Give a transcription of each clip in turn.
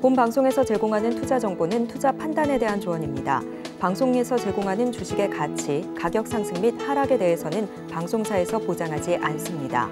본 방송에서 제공하는 투자 정보는 투자 판단에 대한 조언입니다. 방송에서 제공하는 주식의 가치, 가격 상승 및 하락에 대해서는 방송사에서 보장하지 않습니다.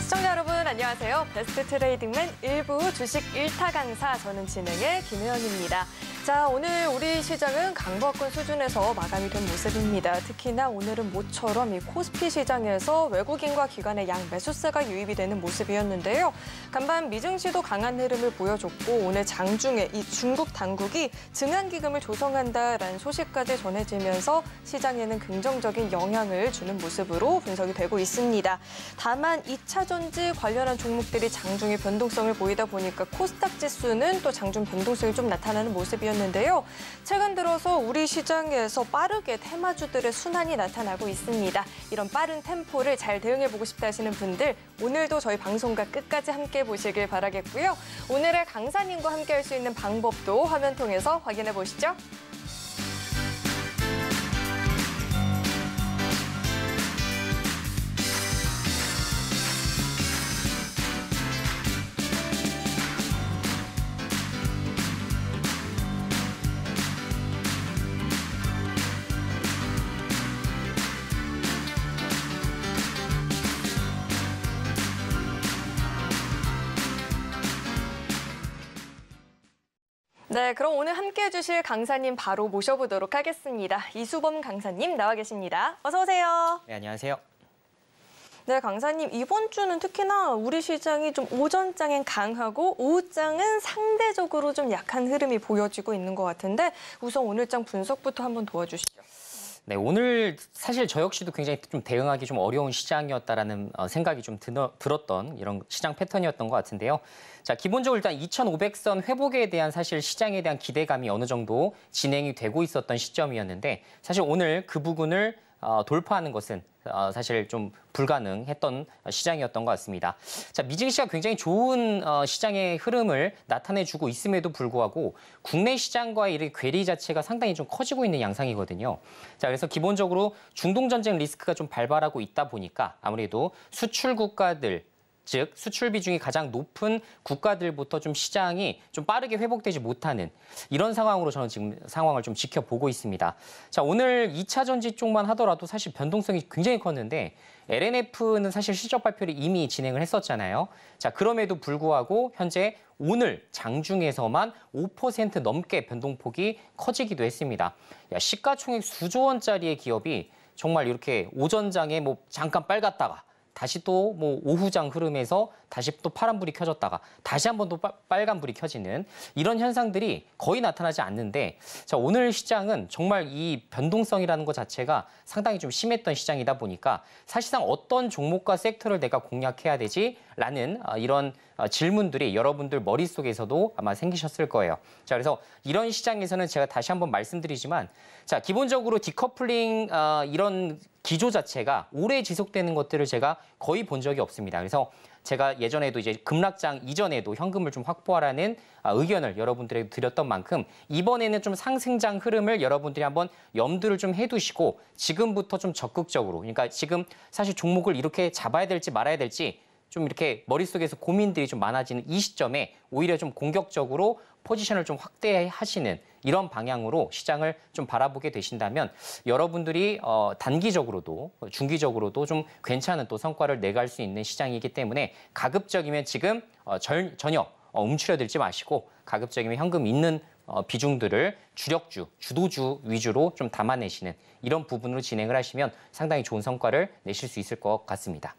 시청자 여러분 안녕하세요. 베스트 트레이딩맨 일부 주식 1타 강사 저는 진행의 김혜연입니다. 자, 오늘 우리 시장은 강박권 수준에서 마감이 된 모습입니다. 특히나 오늘은 모처럼 이 코스피 시장에서 외국인과 기관의 양 매수세가 유입이 되는 모습이었는데요. 간밤 미증시도 강한 흐름을 보여줬고 오늘 장중에 이 중국 당국이 증안기금을 조성한다라는 소식까지 전해지면서 시장에는 긍정적인 영향을 주는 모습으로 분석이 되고 있습니다. 다만 2차 전지 관련한 종목들이 장중에 변동성을 보이다 보니까 코스닥 지수는 또 장중 변동성이 좀 나타나는 모습이었는데 있었는데요. 최근 들어서 우리 시장에서 빠르게 테마주들의 순환이 나타나고 있습니다. 이런 빠른 템포를 잘 대응해보고 싶다 하시는 분들 오늘도 저희 방송과 끝까지 함께 보시길 바라겠고요. 오늘의 강사님과 함께할 수 있는 방법도 화면 통해서 확인해 보시죠. 네, 그럼 오늘 함께해 주실 강사님 바로 모셔보도록 하겠습니다. 이수범 강사님 나와 계십니다. 어서 오세요. 네, 안녕하세요. 네, 강사님 이번 주는 특히나 우리 시장이 좀 오전장엔 강하고 오후장은 상대적으로 좀 약한 흐름이 보여지고 있는 것 같은데 우선 오늘장 분석부터 한번 도와주시죠. 네, 오늘 사실 저 역시도 굉장히 좀 대응하기 좀 어려운 시장이었다라는 어, 생각이 좀 드너, 들었던 이런 시장 패턴이었던 것 같은데요. 자, 기본적으로 일단 2,500선 회복에 대한 사실 시장에 대한 기대감이 어느 정도 진행이 되고 있었던 시점이었는데 사실 오늘 그 부분을 어, 돌파하는 것은 어, 사실 좀 불가능했던 시장이었던 것 같습니다. 자, 미증시가 굉장히 좋은 어, 시장의 흐름을 나타내주고 있음에도 불구하고 국내 시장과의 괴리 자체가 상당히 좀 커지고 있는 양상이거든요. 자, 그래서 기본적으로 중동 전쟁 리스크가 좀 발발하고 있다 보니까 아무래도 수출 국가들 즉 수출 비중이 가장 높은 국가들부터 좀 시장이 좀 빠르게 회복되지 못하는 이런 상황으로 저는 지금 상황을 좀 지켜보고 있습니다. 자, 오늘 2차 전지 쪽만 하더라도 사실 변동성이 굉장히 컸는데 LNF는 사실 실적 발표를 이미 진행을 했었잖아요. 자, 그럼에도 불구하고 현재 오늘 장중에서만 5% 넘게 변동폭이 커지기도 했습니다. 야, 시가총액 수조 원짜리의 기업이 정말 이렇게 오전장에 뭐 잠깐 빨갛다가 다시 또 뭐 오후장 흐름에서 다시 또 파란불이 켜졌다가 다시 한번 또 빨간불이 켜지는 이런 현상들이 거의 나타나지 않는데 자, 오늘 시장은 정말 이 변동성이라는 것 자체가 상당히 좀 심했던 시장이다 보니까 사실상 어떤 종목과 섹터를 내가 공략해야 되지라는 어, 이런 어, 질문들이 여러분들 머릿속에서도 아마 생기셨을 거예요. 자, 그래서 이런 시장에서는 제가 다시 한번 말씀드리지만 자, 기본적으로 디커플링 어, 이런 기조 자체가 오래 지속되는 것들을 제가 거의 본 적이 없습니다. 그래서 제가 예전에도 이제 급락장 이전에도 현금을 좀 확보하라는 아, 의견을 여러분들에게 드렸던 만큼 이번에는 좀 상승장 흐름을 여러분들이 한번 염두를 좀 해두시고 지금부터 좀 적극적으로 그러니까 지금 사실 종목을 이렇게 잡아야 될지 말아야 될지 좀 이렇게 머릿속에서 고민들이 좀 많아지는 이 시점에 오히려 좀 공격적으로 포지션을 좀 확대하시는 이런 방향으로 시장을 좀 바라보게 되신다면 여러분들이 어, 단기적으로도 중기적으로도 좀 괜찮은 또 성과를 내갈 수 있는 시장이기 때문에 가급적이면 지금 어, 절, 전혀 어, 움츠려들지 마시고 가급적이면 현금 있는 어, 비중들을 주력주, 주도주 위주로 좀 담아내시는 이런 부분으로 진행을 하시면 상당히 좋은 성과를 내실 수 있을 것 같습니다.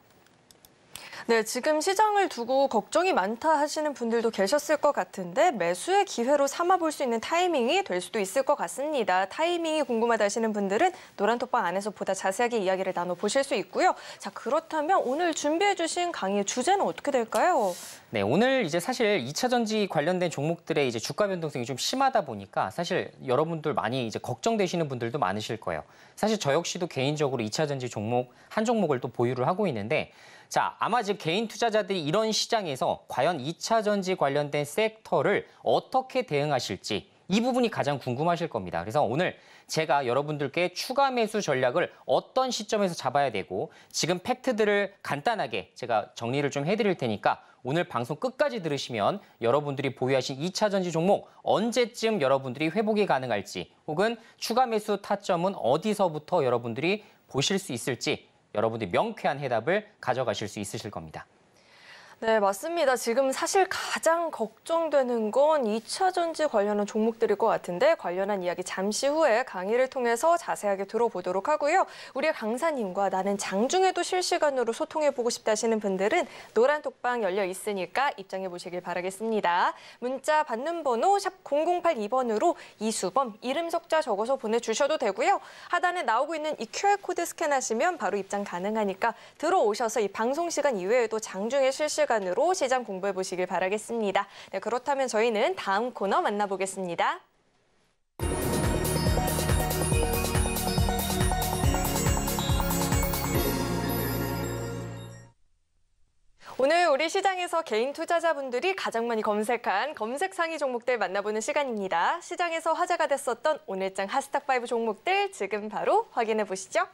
네, 지금 시장을 두고 걱정이 많다 하시는 분들도 계셨을 것 같은데 매수의 기회로 삼아볼 수 있는 타이밍이 될 수도 있을 것 같습니다. 타이밍이 궁금하다 하시는 분들은 노란톡방 안에서 보다 자세하게 이야기를 나눠보실 수 있고요. 자, 그렇다면 오늘 준비해 주신 강의 주제는 어떻게 될까요? 네, 오늘 이제 사실 2차 전지 관련된 종목들의 이제 주가 변동성이 좀 심하다 보니까 사실 여러분들 많이 이제 걱정되시는 분들도 많으실 거예요. 사실 저 역시도 개인적으로 2차 전지 종목 한 종목을 또 보유를 하고 있는데 자, 아마 지금 개인 투자자들이 이런 시장에서 과연 2차 전지 관련된 섹터를 어떻게 대응하실지 이 부분이 가장 궁금하실 겁니다. 그래서 오늘 제가 여러분들께 추가 매수 전략을 어떤 시점에서 잡아야 되고 지금 팩트들을 간단하게 제가 정리를 좀 해드릴 테니까 오늘 방송 끝까지 들으시면 여러분들이 보유하신 2차 전지 종목 언제쯤 여러분들이 회복이 가능할지 혹은 추가 매수 타점은 어디서부터 여러분들이 보실 수 있을지 여러분들이 명쾌한 해답을 가져가실 수 있으실 겁니다. 네, 맞습니다. 지금 사실 가장 걱정되는 건 2차 전지 관련한 종목들일 것 같은데 관련한 이야기 잠시 후에 강의를 통해서 자세하게 들어보도록 하고요. 우리 강사님과 나는 장중에도 실시간으로 소통해보고 싶다 하시는 분들은 노란 독방 열려 있으니까 입장해보시길 바라겠습니다. 문자 받는 번호 샵 0082번으로 이수범, 이름 석자 적어서 보내주셔도 되고요. 하단에 나오고 있는 이 QR코드 스캔하시면 바로 입장 가능하니까 들어오셔서 이 방송 시간 이외에도 장중에 실시간 시간으로 시장 공부해 보시길 바라겠습니다. 네, 그렇다면 저희는 다음 코너 만나보겠습니다. 오늘 우리 시장에서 개인 투자자분들이 가장 많이 검색한 검색 상위 종목들 만나보는 시간입니다. 시장에서 화제가 됐었던 오늘장 하스탁5 종목들 지금 바로 확인해 보시죠.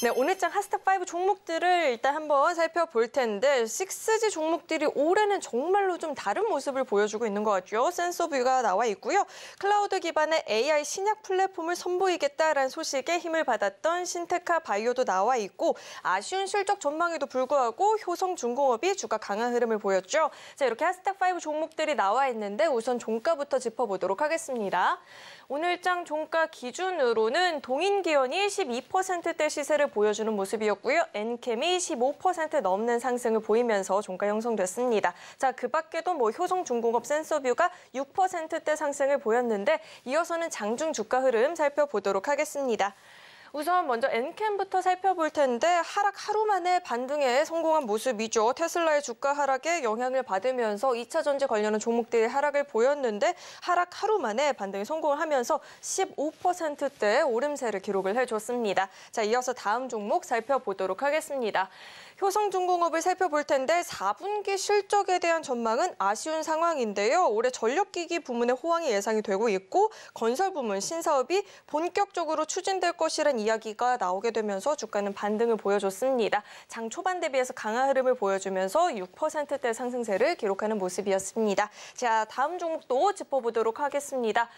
네, 오늘장 핫스타 5 종목들을 일단 한번 살펴볼 텐데 6G 종목들이 올해는 정말로 좀 다른 모습을 보여주고 있는 것 같죠. 센서뷰가 나와 있고요. 클라우드 기반의 AI 신약 플랫폼을 선보이겠다라는 소식에 힘을 받았던 신테카 바이오도 나와 있고 아쉬운 실적 전망에도 불구하고 효성중공업이 주가 강한 흐름을 보였죠. 자, 이렇게 핫스타 5 종목들이 나와 있는데 우선 종가부터 짚어보도록 하겠습니다. 오늘장 종가 기준으로는 동인기현이 12%대 시세를 보여주는 모습이었고요. 엔캠이 15% 넘는 상승을 보이면서 종가 형성됐습니다. 자, 그 밖에도 뭐 효성중공업 센서뷰가 6%대 상승을 보였는데 이어서는 장중 주가 흐름 살펴보도록 하겠습니다. 우선 먼저 엔캠부터 살펴볼 텐데 하락 하루 만에 반등에 성공한 모습이죠. 테슬라의 주가 하락에 영향을 받으면서 2차 전지 관련한 종목들이 하락을 보였는데 하락 하루 만에 반등에 성공을 하면서 15%대 오름세를 기록을 해줬습니다. 자, 이어서 다음 종목 살펴보도록 하겠습니다. 효성중공업을 살펴볼 텐데 4분기 실적에 대한 전망은 아쉬운 상황인데요. 올해 전력기기 부문의 호황이 예상이 되고 있고 건설 부문 신사업이 본격적으로 추진될 것이란 이야기가 나오게 되면서 주가는 반등을 보여줬습니다. 장 초반 대비해서 강한 흐름을 보여주면서 6%대 상승세를 기록하는 모습이었습니다. 자, 다음 종목도 짚어보도록 하겠습니다.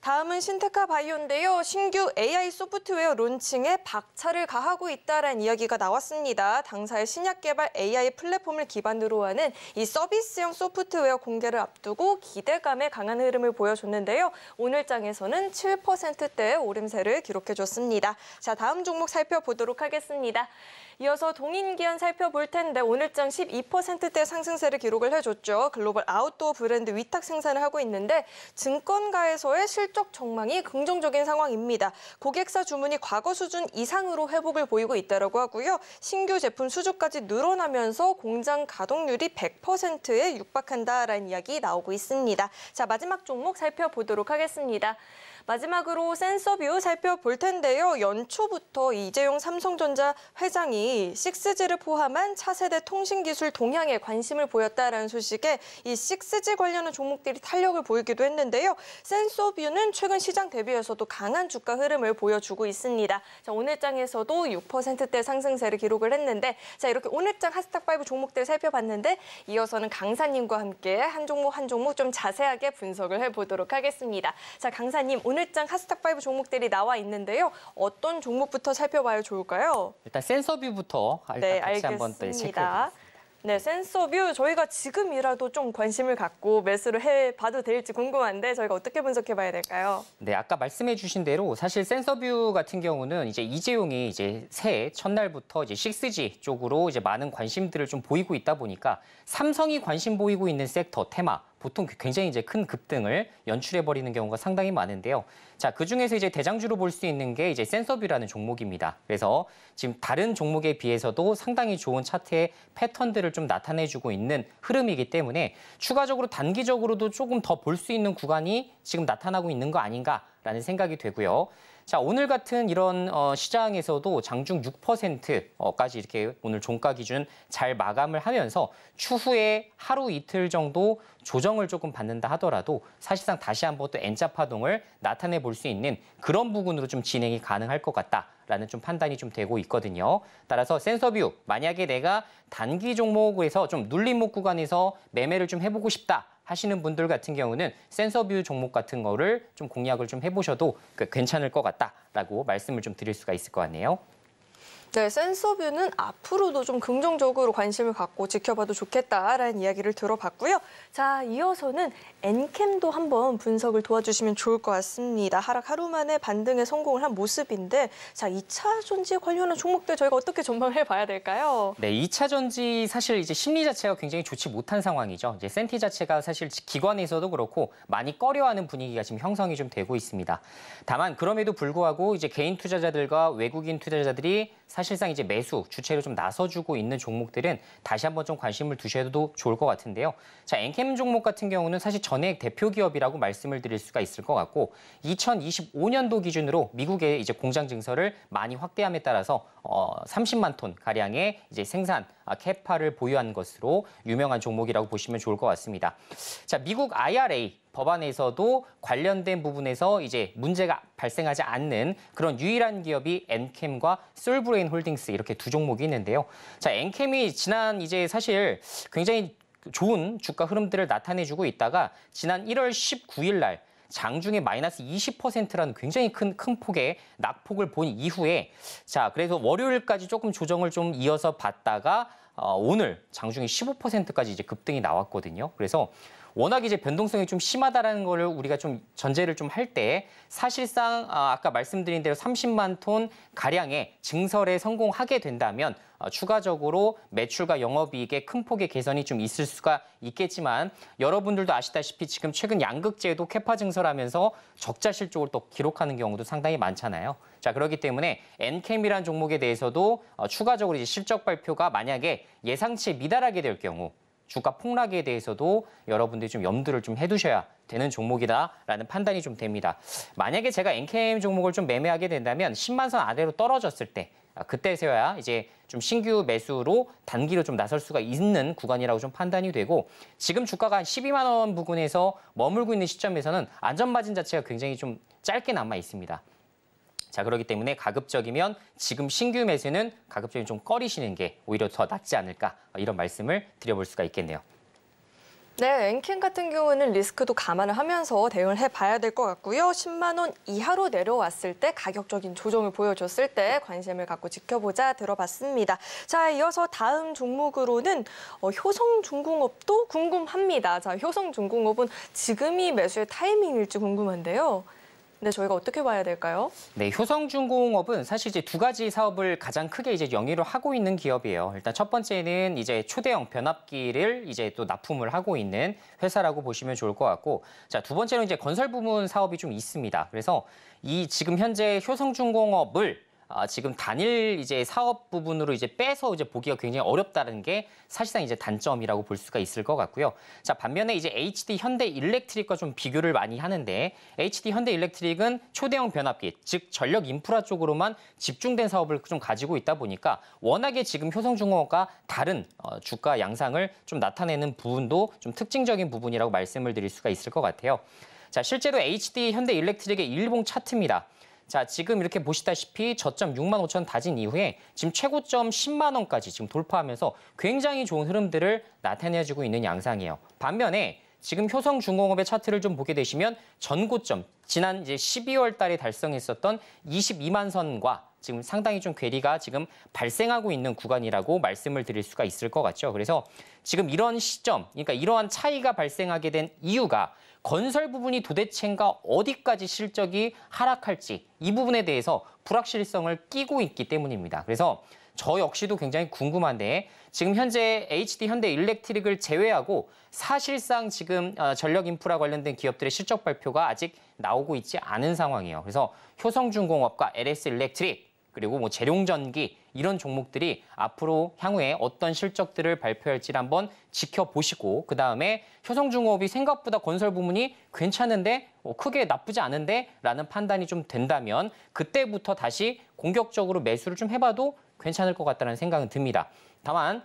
다음은 신테카 바이오인데요. 신규 AI 소프트웨어 론칭에 박차를 가하고 있다는 이야기가 나왔습니다. 당사의 신약 개발 AI 플랫폼을 기반으로 하는 이 서비스형 소프트웨어 공개를 앞두고 기대감에 강한 흐름을 보여줬는데요. 오늘장에서는 7%대 의 오름세를 기록해줬습니다. 자, 다음 종목 살펴보도록 하겠습니다. 이어서 동인기한 살펴볼 텐데 오늘장 12%대 상승세를 기록을 해줬죠. 글로벌 아웃도어 브랜드 위탁 생산을 하고 있는데 증권가에서의 실적 전망이 긍정적인 상황입니다. 고객사 주문이 과거 수준 이상으로 회복을 보이고 있다고 하고요. 신규 제품 수주까지 늘어나면서 공장 가동률이 100%에 육박한다라는 이야기 나오고 있습니다. 자 마지막 종목 살펴보도록 하겠습니다. 마지막으로 센서뷰 살펴볼 텐데요. 연초부터 이재용 삼성전자 회장이 6G를 포함한 차세대 통신기술 동향에 관심을 보였다라는 소식에 이 6G 관련한 종목들이 탄력을 보이기도 했는데요. 센서뷰는 최근 시장 대비해서도 강한 주가 흐름을 보여주고 있습니다. 자, 오늘장에서도 6%대 상승세를 기록을 했는데 자 이렇게 오늘장 하스탁5 종목들 살펴봤는데 이어서는 강사님과 함께 한 종목 한 종목 좀 자세하게 분석을 해보도록 하겠습니다. 자 강사님 오늘 오늘장 핫스탁5 종목들이 나와 있는데요. 어떤 종목부터 살펴봐야 좋을까요? 일단 센서뷰부터 일단 네, 같이 알겠습니다. 한번 또 체크해보겠습니다. 네, 센서뷰 저희가 지금이라도 좀 관심을 갖고 매수를 해봐도 될지 궁금한데 저희가 어떻게 분석해봐야 될까요? 네, 아까 말씀해주신 대로 사실 센서뷰 같은 경우는 이제 이재용이 이제 새해 첫날부터 이제 6G 쪽으로 이제 많은 관심들을 좀 보이고 있다 보니까 삼성이 관심 보이고 있는 섹터 테마 보통 굉장히 이제 큰 급등을 연출해 버리는 경우가 상당히 많은데요. 자, 그중에서 이제 대장주로 볼 수 있는 게 이제 센서뷰라는 종목입니다. 그래서 지금 다른 종목에 비해서도 상당히 좋은 차트의 패턴들을 좀 나타내 주고 있는 흐름이기 때문에 추가적으로 단기적으로도 조금 더 볼 수 있는 구간이 지금 나타나고 있는 거 아닌가라는 생각이 되고요. 자, 오늘 같은 이런 어, 시장에서도 장중 6%까지 이렇게 오늘 종가 기준 잘 마감을 하면서 추후에 하루 이틀 정도 조정을 조금 받는다 하더라도 사실상 다시 한번 또 N자 파동을 나타내 볼 수 있는 그런 부분으로 좀 진행이 가능할 것 같다. 라는 좀 판단이 좀 되고 있거든요. 따라서 센서뷰 만약에 내가 단기 종목에서 좀 눌림목 구간에서 매매를 좀 해보고 싶다. 하시는 분들 같은 경우는 센서 뷰 종목 같은 거를 좀 공략을 좀 해보셔도 괜찮을 것 같다라고 말씀을 좀 드릴 수가 있을 것 같네요. 네, 센서뷰는 앞으로도 좀 긍정적으로 관심을 갖고 지켜봐도 좋겠다라는 이야기를 들어봤고요. 자, 이어서는 엔캠도 한번 분석을 도와주시면 좋을 것 같습니다. 하락 하루 만에 반등에 성공을 한 모습인데 자, 2차 전지 관련한 종목들 저희가 어떻게 전망해 봐야 될까요? 네, 2차 전지 사실 이제 심리 자체가 굉장히 좋지 못한 상황이죠. 이제 센티 자체가 사실 기관에서도 그렇고 많이 꺼려하는 분위기가 지금 형성이 좀 되고 있습니다. 다만 그럼에도 불구하고 이제 개인 투자자들과 외국인 투자자들이 사실상 이제 매수 주체로 좀 나서주고 있는 종목들은 다시 한번 좀 관심을 두셔도 좋을 것 같은데요. 자, 엔캠 종목 같은 경우는 사실 전액 대표 기업이라고 말씀을 드릴 수가 있을 것 같고 2025년도 기준으로 미국의 이제 공장 증설을 많이 확대함에 따라서 어, 30만 톤 가량의 이제 생산 아, 캐파를 보유한 것으로 유명한 종목이라고 보시면 좋을 것 같습니다. 자, 미국 IRA 법안에서도 관련된 부분에서 이제 문제가 발생하지 않는 그런 유일한 기업이 엔캠과 솔브레인 홀딩스 이렇게 두 종목이 있는데요. 자, 엔캠이 지난 이제 사실 굉장히 좋은 주가 흐름들을 나타내주고 있다가 지난 1월 19일 날 장중에 마이너스 20%라는 굉장히 큰, 큰 폭의 낙폭을 본 이후에 자, 그래서 월요일까지 조금 조정을 좀 이어서 봤다가 어, 오늘 장중에 15%까지 이제 급등이 나왔거든요. 그래서 워낙 이제 변동성이 좀 심하다라는 거를 우리가 좀 전제를 좀 할 때 사실상 아, 아까 말씀드린 대로 30만 톤 가량의 증설에 성공하게 된다면 어, 추가적으로 매출과 영업이익에 큰 폭의 개선이 좀 있을 수가 있겠지만 여러분들도 아시다시피 지금 최근 양극재도 캐파 증설하면서 적자 실적을 또 기록하는 경우도 상당히 많잖아요. 자 그렇기 때문에 엔캠이란 종목에 대해서도 어, 추가적으로 이제 실적 발표가 만약에 예상치에 미달하게 될 경우 주가 폭락에 대해서도 여러분들이 좀 염두를 좀 해두셔야 되는 종목이다라는 판단이 좀 됩니다. 만약에 제가 NKM 종목을 좀 매매하게 된다면 10만 선 아래로 떨어졌을 때 아, 그때 세워야 이제 좀 신규 매수로 단기로 좀 나설 수가 있는 구간이라고 좀 판단이 되고 지금 주가가 12만 원 부근에서 머물고 있는 시점에서는 안전 마진 자체가 굉장히 좀 짧게 남아 있습니다. 자, 그렇기 때문에 가급적이면 지금 신규 매수는 가급적이면 좀 꺼리시는 게 오히려 더 낫지 않을까 어, 이런 말씀을 드려볼 수가 있겠네요. 네, 엔캔 같은 경우는 리스크도 감안을 하면서 대응을 해봐야 될 것 같고요. 10만 원 이하로 내려왔을 때 가격적인 조정을 보여줬을 때 관심을 갖고 지켜보자 들어봤습니다. 자, 이어서 다음 종목으로는 어, 효성중공업도 궁금합니다. 자, 효성중공업은 지금이 매수의 타이밍일지 궁금한데요. 네, 저희가 어떻게 봐야 될까요? 네, 효성중공업은 사실 이제 두 가지 사업을 가장 크게 이제 영위로 하고 있는 기업이에요. 일단 첫 번째는 이제 초대형 변압기를 이제 또 납품을 하고 있는 회사라고 보시면 좋을 것 같고, 자, 두번째는 이제 건설 부문 사업이 좀 있습니다. 그래서 이 지금 현재 효성중공업을 아, 지금 단일 이제 사업 부분으로 이제 빼서 이제 보기가 굉장히 어렵다는 게 사실상 이제 단점이라고 볼 수가 있을 것 같고요. 자 반면에 이제 HD 현대 일렉트릭과 좀 비교를 많이 하는데 HD 현대 일렉트릭은 초대형 변압기 즉 전력 인프라 쪽으로만 집중된 사업을 좀 가지고 있다 보니까 워낙에 지금 효성중공업과 다른 어, 주가 양상을 좀 나타내는 부분도 좀 특징적인 부분이라고 말씀을 드릴 수가 있을 것 같아요. 자 실제로 HD 현대 일렉트릭의 일봉 차트입니다. 자, 지금 이렇게 보시다시피 저점 6만 5천 다진 이후에 지금 최고점 10만 원까지 지금 돌파하면서 굉장히 좋은 흐름들을 나타내주고 있는 양상이에요. 반면에 지금 효성중공업의 차트를 좀 보게 되시면 전고점, 지난 이제 12월 달에 달성했었던 22만 선과 지금 상당히 좀 괴리가 지금 발생하고 있는 구간이라고 말씀을 드릴 수가 있을 것 같죠. 그래서 지금 이런 시점, 그러니까 이러한 차이가 발생하게 된 이유가 건설 부분이 도대체인가 어디까지 실적이 하락할지 이 부분에 대해서 불확실성을 끼고 있기 때문입니다. 그래서 저 역시도 굉장히 궁금한데 지금 현재 HD 현대 일렉트릭을 제외하고 사실상 지금 어, 전력 인프라 관련된 기업들의 실적 발표가 아직 나오고 있지 않은 상황이에요. 그래서 효성중공업과 LS 일렉트릭 그리고 뭐 재룡전기 이런 종목들이 앞으로 향후에 어떤 실적들을 발표할지 를 한번 지켜보시고 그 다음에 효성중업이 생각보다 건설 부문이 괜찮은데 어, 크게 나쁘지 않은데라는 판단이 좀 된다면 그때부터 다시 공격적으로 매수를 좀 해봐도 괜찮을 것 같다는 생각은 듭니다. 다만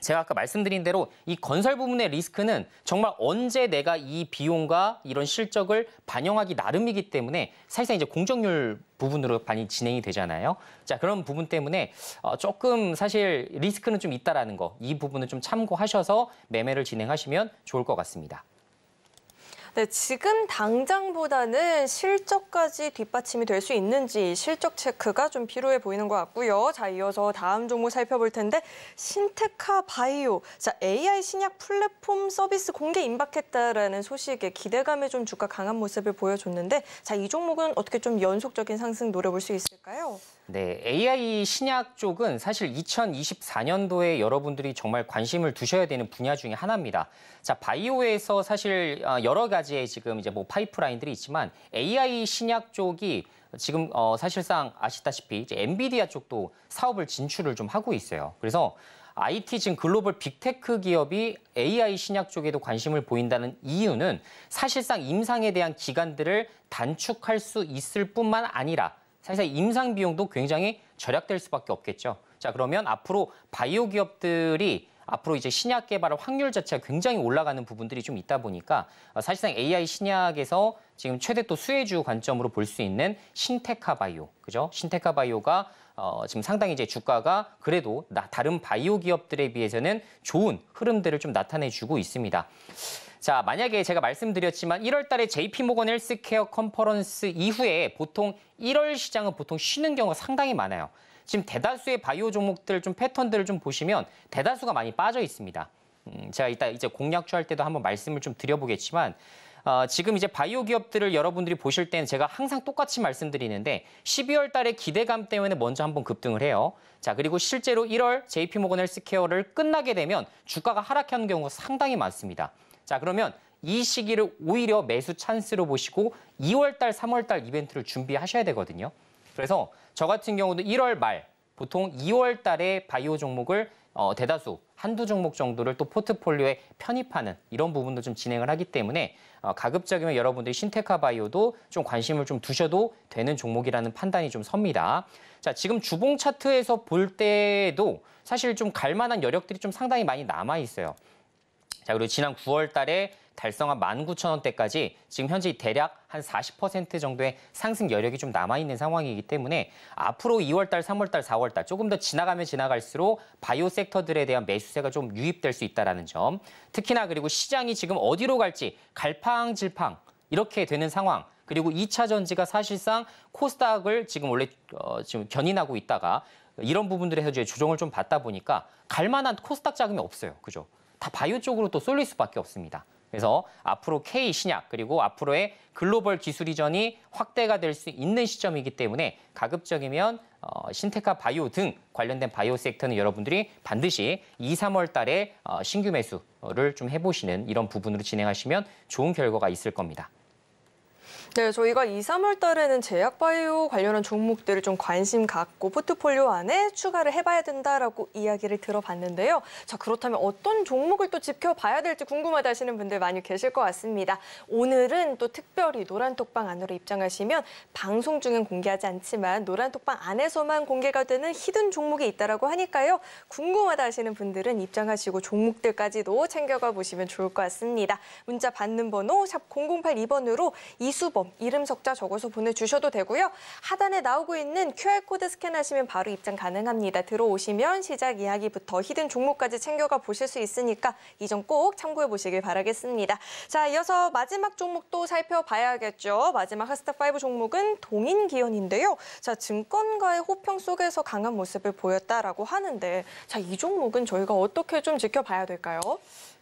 제가 아까 말씀드린 대로 이 건설 부분의 리스크는 정말 언제 내가 이 비용과 이런 실적을 반영하기 나름이기 때문에 사실상 이제 공정률 부분으로 많이 진행이 되잖아요. 자 그런 부분 때문에 어, 조금 사실 리스크는 좀 있다라는 거 이부분을좀 참고하셔서 매매를 진행하시면 좋을 것 같습니다. 네, 지금 당장보다는 실적까지 뒷받침이 될 수 있는지 실적 체크가 좀 필요해 보이는 것 같고요. 자, 이어서 다음 종목 살펴볼 텐데 신테카 바이오, 자 AI 신약 플랫폼 서비스 공개 임박했다라는 소식에 기대감에 좀 주가 강한 모습을 보여줬는데 자, 이 종목은 어떻게 좀 연속적인 상승 노려볼 수 있을까요? 네, AI 신약 쪽은 사실 2024년도에 여러분들이 정말 관심을 두셔야 되는 분야 중에 하나입니다. 자, 바이오에서 사실 어, 여러 가지의 지금 이제 뭐 파이프라인들이 있지만 AI 신약 쪽이 지금 어 사실상 아시다시피 이제 엔비디아 쪽도 사업을 진출을 좀 하고 있어요. 그래서 IT 지금 글로벌 빅테크 기업이 AI 신약 쪽에도 관심을 보인다는 이유는 사실상 임상에 대한 기간들을 단축할 수 있을 뿐만 아니라 사실상 임상 비용도 굉장히 절약될 수밖에 없겠죠. 자, 그러면 앞으로 바이오 기업들이 앞으로 이제 신약 개발 확률 자체가 굉장히 올라가는 부분들이 좀 있다 보니까 어, 사실상 AI 신약에서 지금 최대 또 수혜주 관점으로 볼 수 있는 신테카 바이오, 그죠? 신테카 바이오가 어, 지금 상당히 이제 주가가 그래도 나, 다른 바이오 기업들에 비해서는 좋은 흐름들을 좀 나타내주고 있습니다. 자, 만약에 제가 말씀드렸지만 1월 달에 JP 모건 헬스케어 컨퍼런스 이후에 보통 1월 시장은 보통 쉬는 경우가 상당히 많아요. 지금 대다수의 바이오 종목들 좀 패턴들을 좀 보시면 대다수가 많이 빠져 있습니다. 음, 제가 이따 이제 공략주 할 때도 한번 말씀을 좀 드려보겠지만 어, 지금 이제 바이오 기업들을 여러분들이 보실 때는 제가 항상 똑같이 말씀드리는데 12월 달에 기대감 때문에 먼저 한번 급등을 해요. 자, 그리고 실제로 1월 JP모건 헬스케어를 끝나게 되면 주가가 하락하는 경우가 상당히 많습니다. 자, 그러면 이 시기를 오히려 매수 찬스로 보시고 2월 달, 3월 달 이벤트를 준비하셔야 되거든요. 그래서 저 같은 경우도 1월 말, 보통 2월 달에 바이오 종목을 어, 대다수 한두 종목 정도를 또 포트폴리오에 편입하는 이런 부분도 좀 진행을 하기 때문에 어, 가급적이면 여러분들이 신테카 바이오도 좀 관심을 좀 두셔도 되는 종목이라는 판단이 좀 섭니다. 자, 지금 주봉 차트에서 볼 때도 사실 좀 갈만한 여력들이 좀 상당히 많이 남아 있어요. 자, 그리고 지난 9월 달에 달성한 19,000원대까지 지금 현재 대략 한 40% 정도의 상승 여력이 좀 남아있는 상황이기 때문에 앞으로 2월 달, 3월 달, 4월 달 조금 더 지나가면 지나갈수록 바이오 섹터들에 대한 매수세가 좀 유입될 수 있다는 점. 특히나 그리고 시장이 지금 어디로 갈지 갈팡질팡 이렇게 되는 상황. 그리고 2차 전지가 사실상 코스닥을 지금 원래 어, 지금 견인하고 있다가 이런 부분들에 해서 조정을 좀 받다 보니까 갈만한 코스닥 자금이 없어요. 그죠? 다 바이오 쪽으로 또 쏠릴 수밖에 없습니다. 그래서 앞으로 K 신약 그리고 앞으로의 글로벌 기술 이전이 확대가 될 수 있는 시점이기 때문에 가급적이면 어, 신테카 바이오 등 관련된 바이오 섹터는 여러분들이 반드시 2, 3월 달에 어, 신규 매수를 좀 해보시는 이런 부분으로 진행하시면 좋은 결과가 있을 겁니다. 네, 저희가 2, 3월 달에는 제약바이오 관련한 종목들을 좀 관심 갖고 포트폴리오 안에 추가를 해봐야 된다라고 이야기를 들어봤는데요. 자, 그렇다면 어떤 종목을 또 지켜봐야 될지 궁금하다 하시는 분들 많이 계실 것 같습니다. 오늘은 또 특별히 노란톡방 안으로 입장하시면 방송 중엔 공개하지 않지만 노란톡방 안에서만 공개가 되는 히든 종목이 있다라고 하니까요. 궁금하다 하시는 분들은 입장하시고 종목들까지도 챙겨가 보시면 좋을 것 같습니다. 문자 받는 번호 샵 0082번으로 이수 방법 이름 석자 적어서 보내주셔도 되고요. 하단에 나오고 있는 QR코드 스캔하시면 바로 입장 가능합니다. 들어오시면 시작 이야기부터 히든 종목까지 챙겨가 보실 수 있으니까 이 점 꼭 참고해 보시길 바라겠습니다. 자, 이어서 마지막 종목도 살펴봐야겠죠. 마지막 하스타5 종목은 동인기현인데요. 자, 증권가의 호평 속에서 강한 모습을 보였다라고 하는데 자, 이 종목은 저희가 어떻게 좀 지켜봐야 될까요?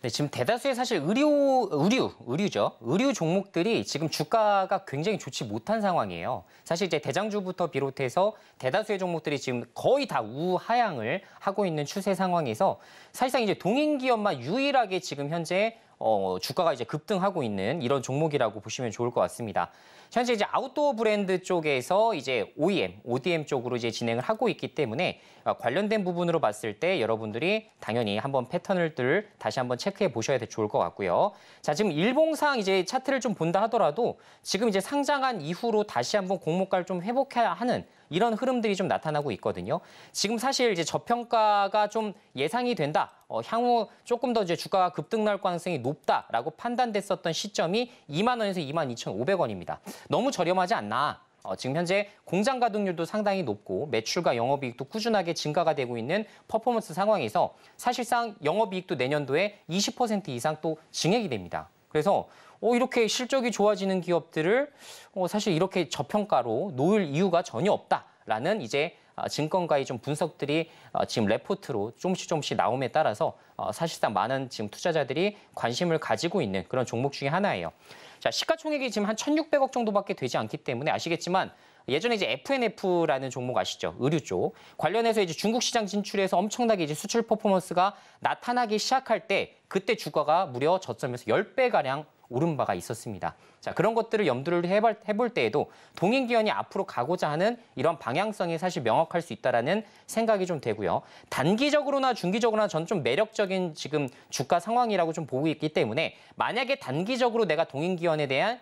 네, 지금 대다수의 사실 의류 의류, 의류죠. 의류 종목들이 지금 주가가 굉장히 좋지 못한 상황이에요. 사실 이제 대장주부터 비롯해서 대다수의 종목들이 지금 거의 다 우하향을 하고 있는 추세 상황에서 사실상 이제 동인 기업만 유일하게 지금 현재 어, 주가가 이제 급등하고 있는 이런 종목이라고 보시면 좋을 것 같습니다. 현재 이제 아웃도어 브랜드 쪽에서 이제 OEM, ODM 쪽으로 이제 진행을 하고 있기 때문에 어, 관련된 부분으로 봤을 때 여러분들이 당연히 한번 패턴을 들 다시 한번 체크해 보셔야 좋을 것 같고요. 자, 지금 일봉상 이제 차트를 좀 본다 하더라도 지금 이제 상장한 이후로 다시 한번 공모가를 좀 회복해야 하는 이런 흐름들이 좀 나타나고 있거든요. 지금 사실 이제 저평가가 좀 예상이 된다. 어, 향후 조금 더 이제 주가가 급등날 가능성이 높다라고 판단됐었던 시점이 2만 원에서 2만 2,500원입니다. 너무 저렴하지 않나. 어, 지금 현재 공장 가동률도 상당히 높고 매출과 영업이익도 꾸준하게 증가가 되고 있는 퍼포먼스 상황에서 사실상 영업이익도 내년도에 20% 이상 또 증액이 됩니다. 그래서 어, 이렇게 실적이 좋아지는 기업들을 어, 사실 이렇게 저평가로 놓을 이유가 전혀 없다라는 이제 어, 증권가의 좀 분석들이 어, 지금 레포트로 조금씩 조금씩 나옴에 따라서 어, 사실상 많은 지금 투자자들이 관심을 가지고 있는 그런 종목 중에 하나예요. 자, 시가총액이 지금 한 1,600억 정도밖에 되지 않기 때문에 아시겠지만 예전에 이제 FNF라는 종목 아시죠? 의류 쪽. 관련해서 이제 중국 시장 진출에서 엄청나게 이제 수출 퍼포먼스가 나타나기 시작할 때 그때 주가가 무려 저점에서 10배가량 오른 바가 있었습니다. 자 그런 것들을 염두를 해볼, 해볼 때에도 동행기원이 앞으로 가고자 하는 이런 방향성이 사실 명확할 수 있다라는 생각이 좀 되고요. 단기적으로나 중기적으로나 전 좀 매력적인 지금 주가 상황이라고 좀 보고 있기 때문에 만약에 단기적으로 내가 동행기원에 대한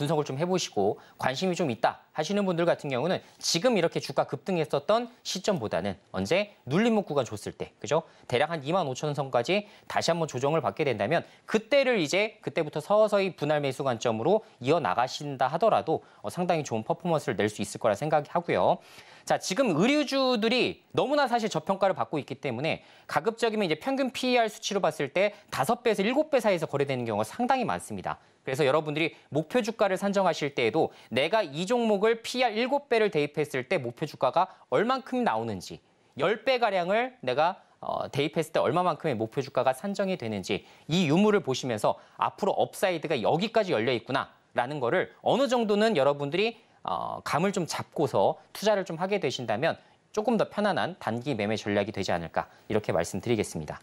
분석을 좀 해보시고 관심이 좀 있다 하시는 분들 같은 경우는 지금 이렇게 주가 급등했었던 시점보다는 언제 눌림목 구간 줬을 때, 그죠? 대략 한 2만 5천 원 선까지 다시 한번 조정을 받게 된다면 그때를 이제 그때부터 서서히 분할 매수 관점으로 이어나가신다 하더라도 어, 상당히 좋은 퍼포먼스를 낼 수 있을 거라 생각하고요. 자, 지금 의류주들이 너무나 사실 저평가를 받고 있기 때문에 가급적이면 이제 평균 PER 수치로 봤을 때 다섯 배에서 일곱 배 사이에서 거래되는 경우가 상당히 많습니다. 그래서 여러분들이 목표 주가를 산정하실 때에도 내가 이 종목을 PR 7배를 대입했을 때 목표 주가가 얼만큼 나오는지 10배가량을 내가 어, 대입했을 때 얼마만큼의 목표 주가가 산정이 되는지 이 유무를 보시면서 앞으로 업사이드가 여기까지 열려 있구나라는 거를 어느 정도는 여러분들이 어, 감을 좀 잡고서 투자를 좀 하게 되신다면 조금 더 편안한 단기 매매 전략이 되지 않을까 이렇게 말씀드리겠습니다.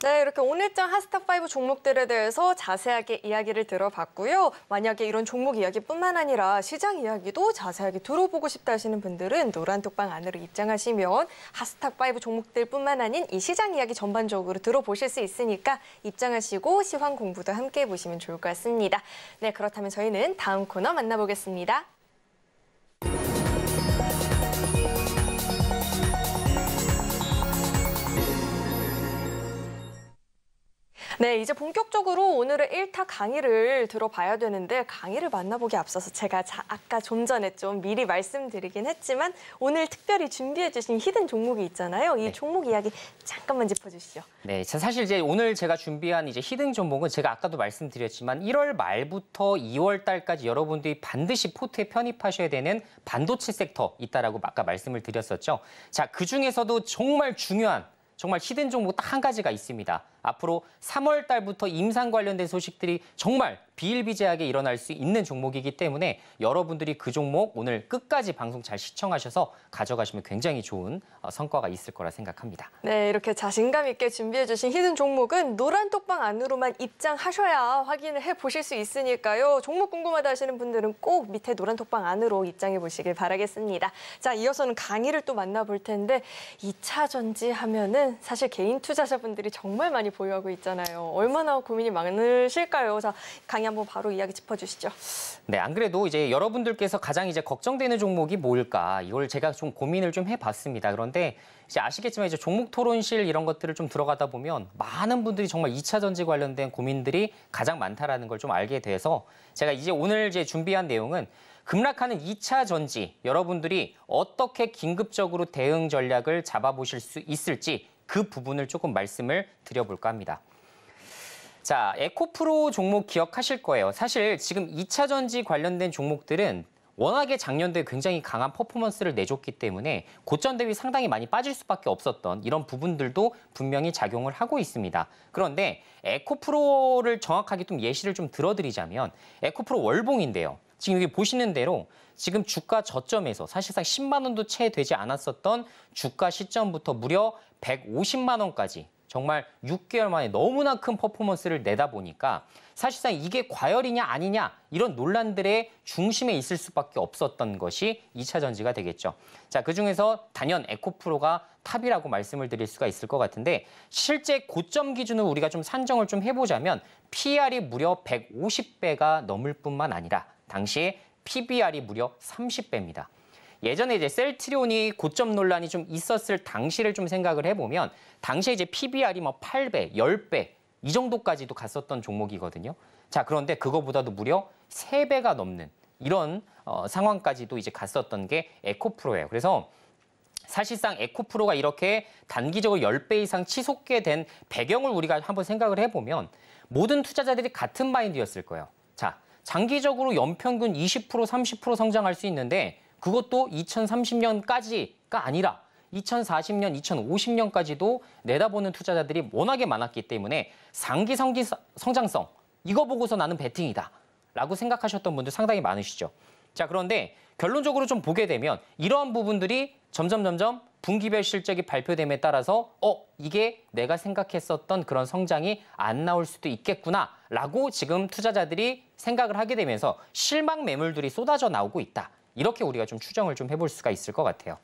네, 이렇게 오늘장 핫스타5 종목들에 대해서 자세하게 이야기를 들어봤고요. 만약에 이런 종목 이야기뿐만 아니라 시장 이야기도 자세하게 들어보고 싶다 하시는 분들은 노란톡방 안으로 입장하시면 핫스타5 종목들뿐만 아닌 이 시장 이야기 전반적으로 들어보실 수 있으니까 입장하시고 시황 공부도 함께 해보시면 좋을 것 같습니다. 네, 그렇다면 저희는 다음 코너 만나보겠습니다. 네, 이제 본격적으로 오늘의 1타 강의를 들어봐야 되는데 강의를 만나보기 앞서서 제가 자, 아까 좀 전에 좀 미리 말씀드리긴 했지만 오늘 특별히 준비해 주신 히든 종목이 있잖아요. 이 네. 종목 이야기 잠깐만 짚어 주시죠. 네, 사실 이제 오늘 제가 준비한 이제 히든 종목은 제가 아까도 말씀드렸지만 1월 말부터 2월 달까지 여러분들이 반드시 포트에 편입하셔야 되는 반도체 섹터 있다라고 아까 말씀을 드렸었죠. 자, 그중에서도 정말 중요한 정말 히든 종목 딱 한 가지가 있습니다. 앞으로 3월 달부터 임상 관련된 소식들이 정말 비일비재하게 일어날 수 있는 종목이기 때문에 여러분들이 그 종목 오늘 끝까지 방송 잘 시청하셔서 가져가시면 굉장히 좋은 어, 성과가 있을 거라 생각합니다. 네, 이렇게 자신감 있게 준비해 주신 히든 종목은 노란 톡방 안으로만 입장하셔야 확인을 해 보실 수 있으니까요. 종목 궁금하다 하시는 분들은 꼭 밑에 노란 톡방 안으로 입장해 보시길 바라겠습니다. 자, 이어서는 강의를 또 만나볼 텐데 2차 전지 하면은 사실 개인 투자자분들이 정말 많이 보유하고 있잖아요. 얼마나 고민이 많으실까요? 자, 강의 한번 바로 이야기 짚어주시죠. 네, 안 그래도 이제 여러분들께서 가장 이제 걱정되는 종목이 뭘까 이걸 제가 좀 고민을 좀 해봤습니다. 그런데 이제 아시겠지만 이제 종목 토론실 이런 것들을 좀 들어가다 보면 많은 분들이 정말 2차 전지 관련된 고민들이 가장 많다라는 걸 좀 알게 돼서 제가 이제 오늘 이제 준비한 내용은 급락하는 2차 전지 여러분들이 어떻게 긴급적으로 대응 전략을 잡아보실 수 있을지 그 부분을 조금 말씀을 드려볼까 합니다. 자, 에코프로 종목 기억하실 거예요. 사실 지금 2차 전지 관련된 종목들은 워낙에 작년도에 굉장히 강한 퍼포먼스를 내줬기 때문에 고점 대비 상당히 많이 빠질 수밖에 없었던 이런 부분들도 분명히 작용을 하고 있습니다. 그런데 에코프로를 정확하게 좀 예시를 좀 들어드리자면 에코프로 월봉인데요. 지금 여기 보시는 대로 지금 주가 저점에서 사실상 10만 원도 채 되지 않았었던 주가 시점부터 무려 150만 원까지 정말 6개월 만에 너무나 큰 퍼포먼스를 내다 보니까 사실상 이게 과열이냐 아니냐 이런 논란들의 중심에 있을 수밖에 없었던 것이 2차 전지가 되겠죠. 자, 그중에서 단연 에코프로가 탑이라고 말씀을 드릴 수가 있을 것 같은데 실제 고점 기준을 우리가 좀 산정을 좀 해보자면 PR이 무려 150배가 넘을 뿐만 아니라 당시 PBR이 무려 30배입니다. 예전에 이제 셀트리온이 고점 논란이 좀 있었을 당시를 좀 생각을 해보면 당시에 이제 PBR이 뭐 8배, 10배 이 정도까지도 갔었던 종목이거든요. 자 그런데 그거보다도 무려 3배가 넘는 이런 어, 상황까지도 이제 갔었던 게 에코프로예요. 그래서 사실상 에코프로가 이렇게 단기적으로 10배 이상 치솟게 된 배경을 우리가 한번 생각을 해보면 모든 투자자들이 같은 마인드였을 거예요. 자, 장기적으로 연평균 20% 30% 성장할 수 있는데 그것도 2030년까지가 아니라 2040년, 2050년까지도 내다보는 투자자들이 워낙에 많았기 때문에 상기 성기, 성장성 이거 보고서 나는 베팅이다 라고 생각하셨던 분들 상당히 많으시죠. 자 그런데 결론적으로 좀 보게 되면 이러한 부분들이 점점 점점 분기별 실적이 발표됨에 따라서 어 이게 내가 생각했었던 그런 성장이 안 나올 수도 있겠구나라고 지금 투자자들이 생각을 하게 되면서 실망 매물들이 쏟아져 나오고 있다. 이렇게 우리가 좀 추정을 좀 해볼 수가 있을 것 같아요.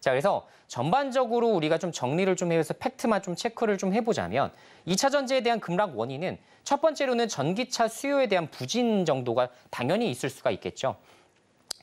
자, 그래서 전반적으로 우리가 좀 정리를 좀 해서 팩트만 좀 체크를 좀 해보자면 이차 전지에 대한 급락 원인은 첫 번째로는 전기차 수요에 대한 부진 정도가 당연히 있을 수가 있겠죠.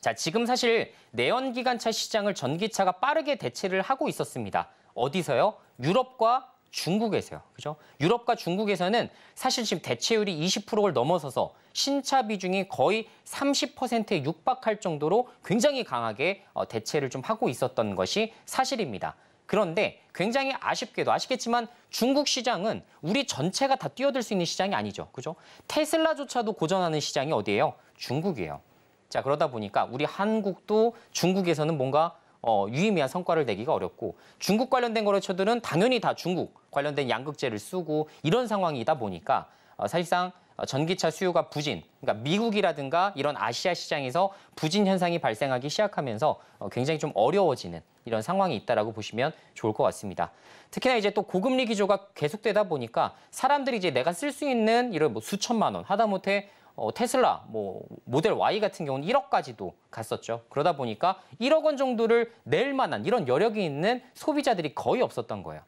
자, 지금 사실 내연기관차 시장을 전기차가 빠르게 대체를 하고 있었습니다. 어디서요? 유럽과 중국에서요. 그죠? 유럽과 중국에서는 사실 지금 대체율이 20%를 넘어서서 신차 비중이 거의 30%에 육박할 정도로 굉장히 강하게 어, 대체를 좀 하고 있었던 것이 사실입니다. 그런데 굉장히 아쉽게도 아쉽겠지만 중국 시장은 우리 전체가 다 뛰어들 수 있는 시장이 아니죠. 그죠? 테슬라조차도 고전하는 시장이 어디예요? 중국이에요. 자 그러다 보니까 우리 한국도 중국에서는 뭔가 어, 유의미한 성과를 내기가 어렵고 중국 관련된 거래처들은 당연히 다 중국 관련된 양극재를 쓰고 이런 상황이다 보니까 어, 사실상 어, 전기차 수요가 부진, 그러니까 미국이라든가 이런 아시아 시장에서 부진 현상이 발생하기 시작하면서 어, 굉장히 좀 어려워지는 이런 상황이 있다라고 보시면 좋을 것 같습니다. 특히나 이제 또 고금리 기조가 계속되다 보니까 사람들이 이제 내가 쓸 수 있는 이런 뭐 수천만 원, 하다못해 어, 테슬라 뭐 모델 Y 같은 경우는 1억까지도 갔었죠. 그러다 보니까 1억 원 정도를 낼 만한 이런 여력이 있는 소비자들이 거의 없었던 거예요.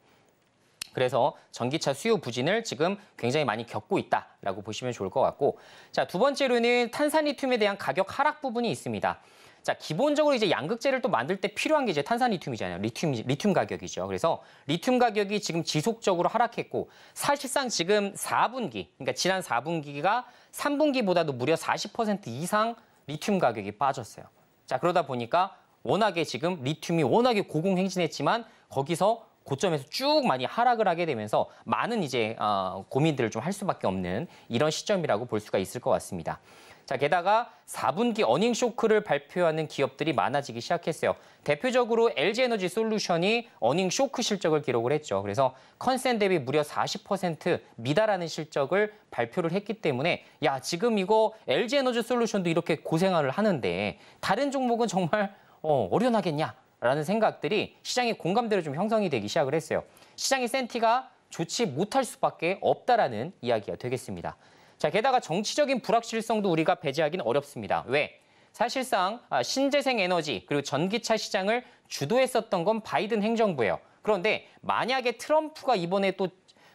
그래서 전기차 수요 부진을 지금 굉장히 많이 겪고 있다라고 보시면 좋을 것 같고 자 두 번째로는 탄산리튬에 대한 가격 하락 부분이 있습니다. 자, 기본적으로 이제 양극재를 또 만들 때 필요한 게 이제 탄산 리튬이잖아요. 리튬 리튬 가격이죠. 그래서 리튬 가격이 지금 지속적으로 하락했고 사실상 지금 4분기, 그러니까 지난 4분기가 3분기보다도 무려 40% 이상 리튬 가격이 빠졌어요. 자, 그러다 보니까 워낙에 지금 리튬이 워낙에 고공행진했지만 거기서 고점에서 쭉 많이 하락을 하게 되면서 많은 이제 어, 고민들을 좀 할 수밖에 없는 이런 시점이라고 볼 수가 있을 것 같습니다. 자, 게다가 4분기 어닝 쇼크를 발표하는 기업들이 많아지기 시작했어요. 대표적으로 LG 에너지 솔루션이 어닝 쇼크 실적을 기록을 했죠. 그래서 컨센 대비 무려 40% 미달하는 실적을 발표를 했기 때문에 야, 지금 이거 LG 에너지 솔루션도 이렇게 고생을 하는데 다른 종목은 정말 어, 어려하겠냐 라는 생각들이 시장의 공감대로 좀 형성이 되기 시작을 했어요. 시장의 센티가 좋지 못할 수밖에 없다라는 이야기가 되겠습니다. 자, 게다가 정치적인 불확실성도 우리가 배제하기는 어렵습니다. 왜? 사실상 아, 신재생 에너지 그리고 전기차 시장을 주도했었던 건 바이든 행정부예요. 그런데 만약에 트럼프가 이번에 또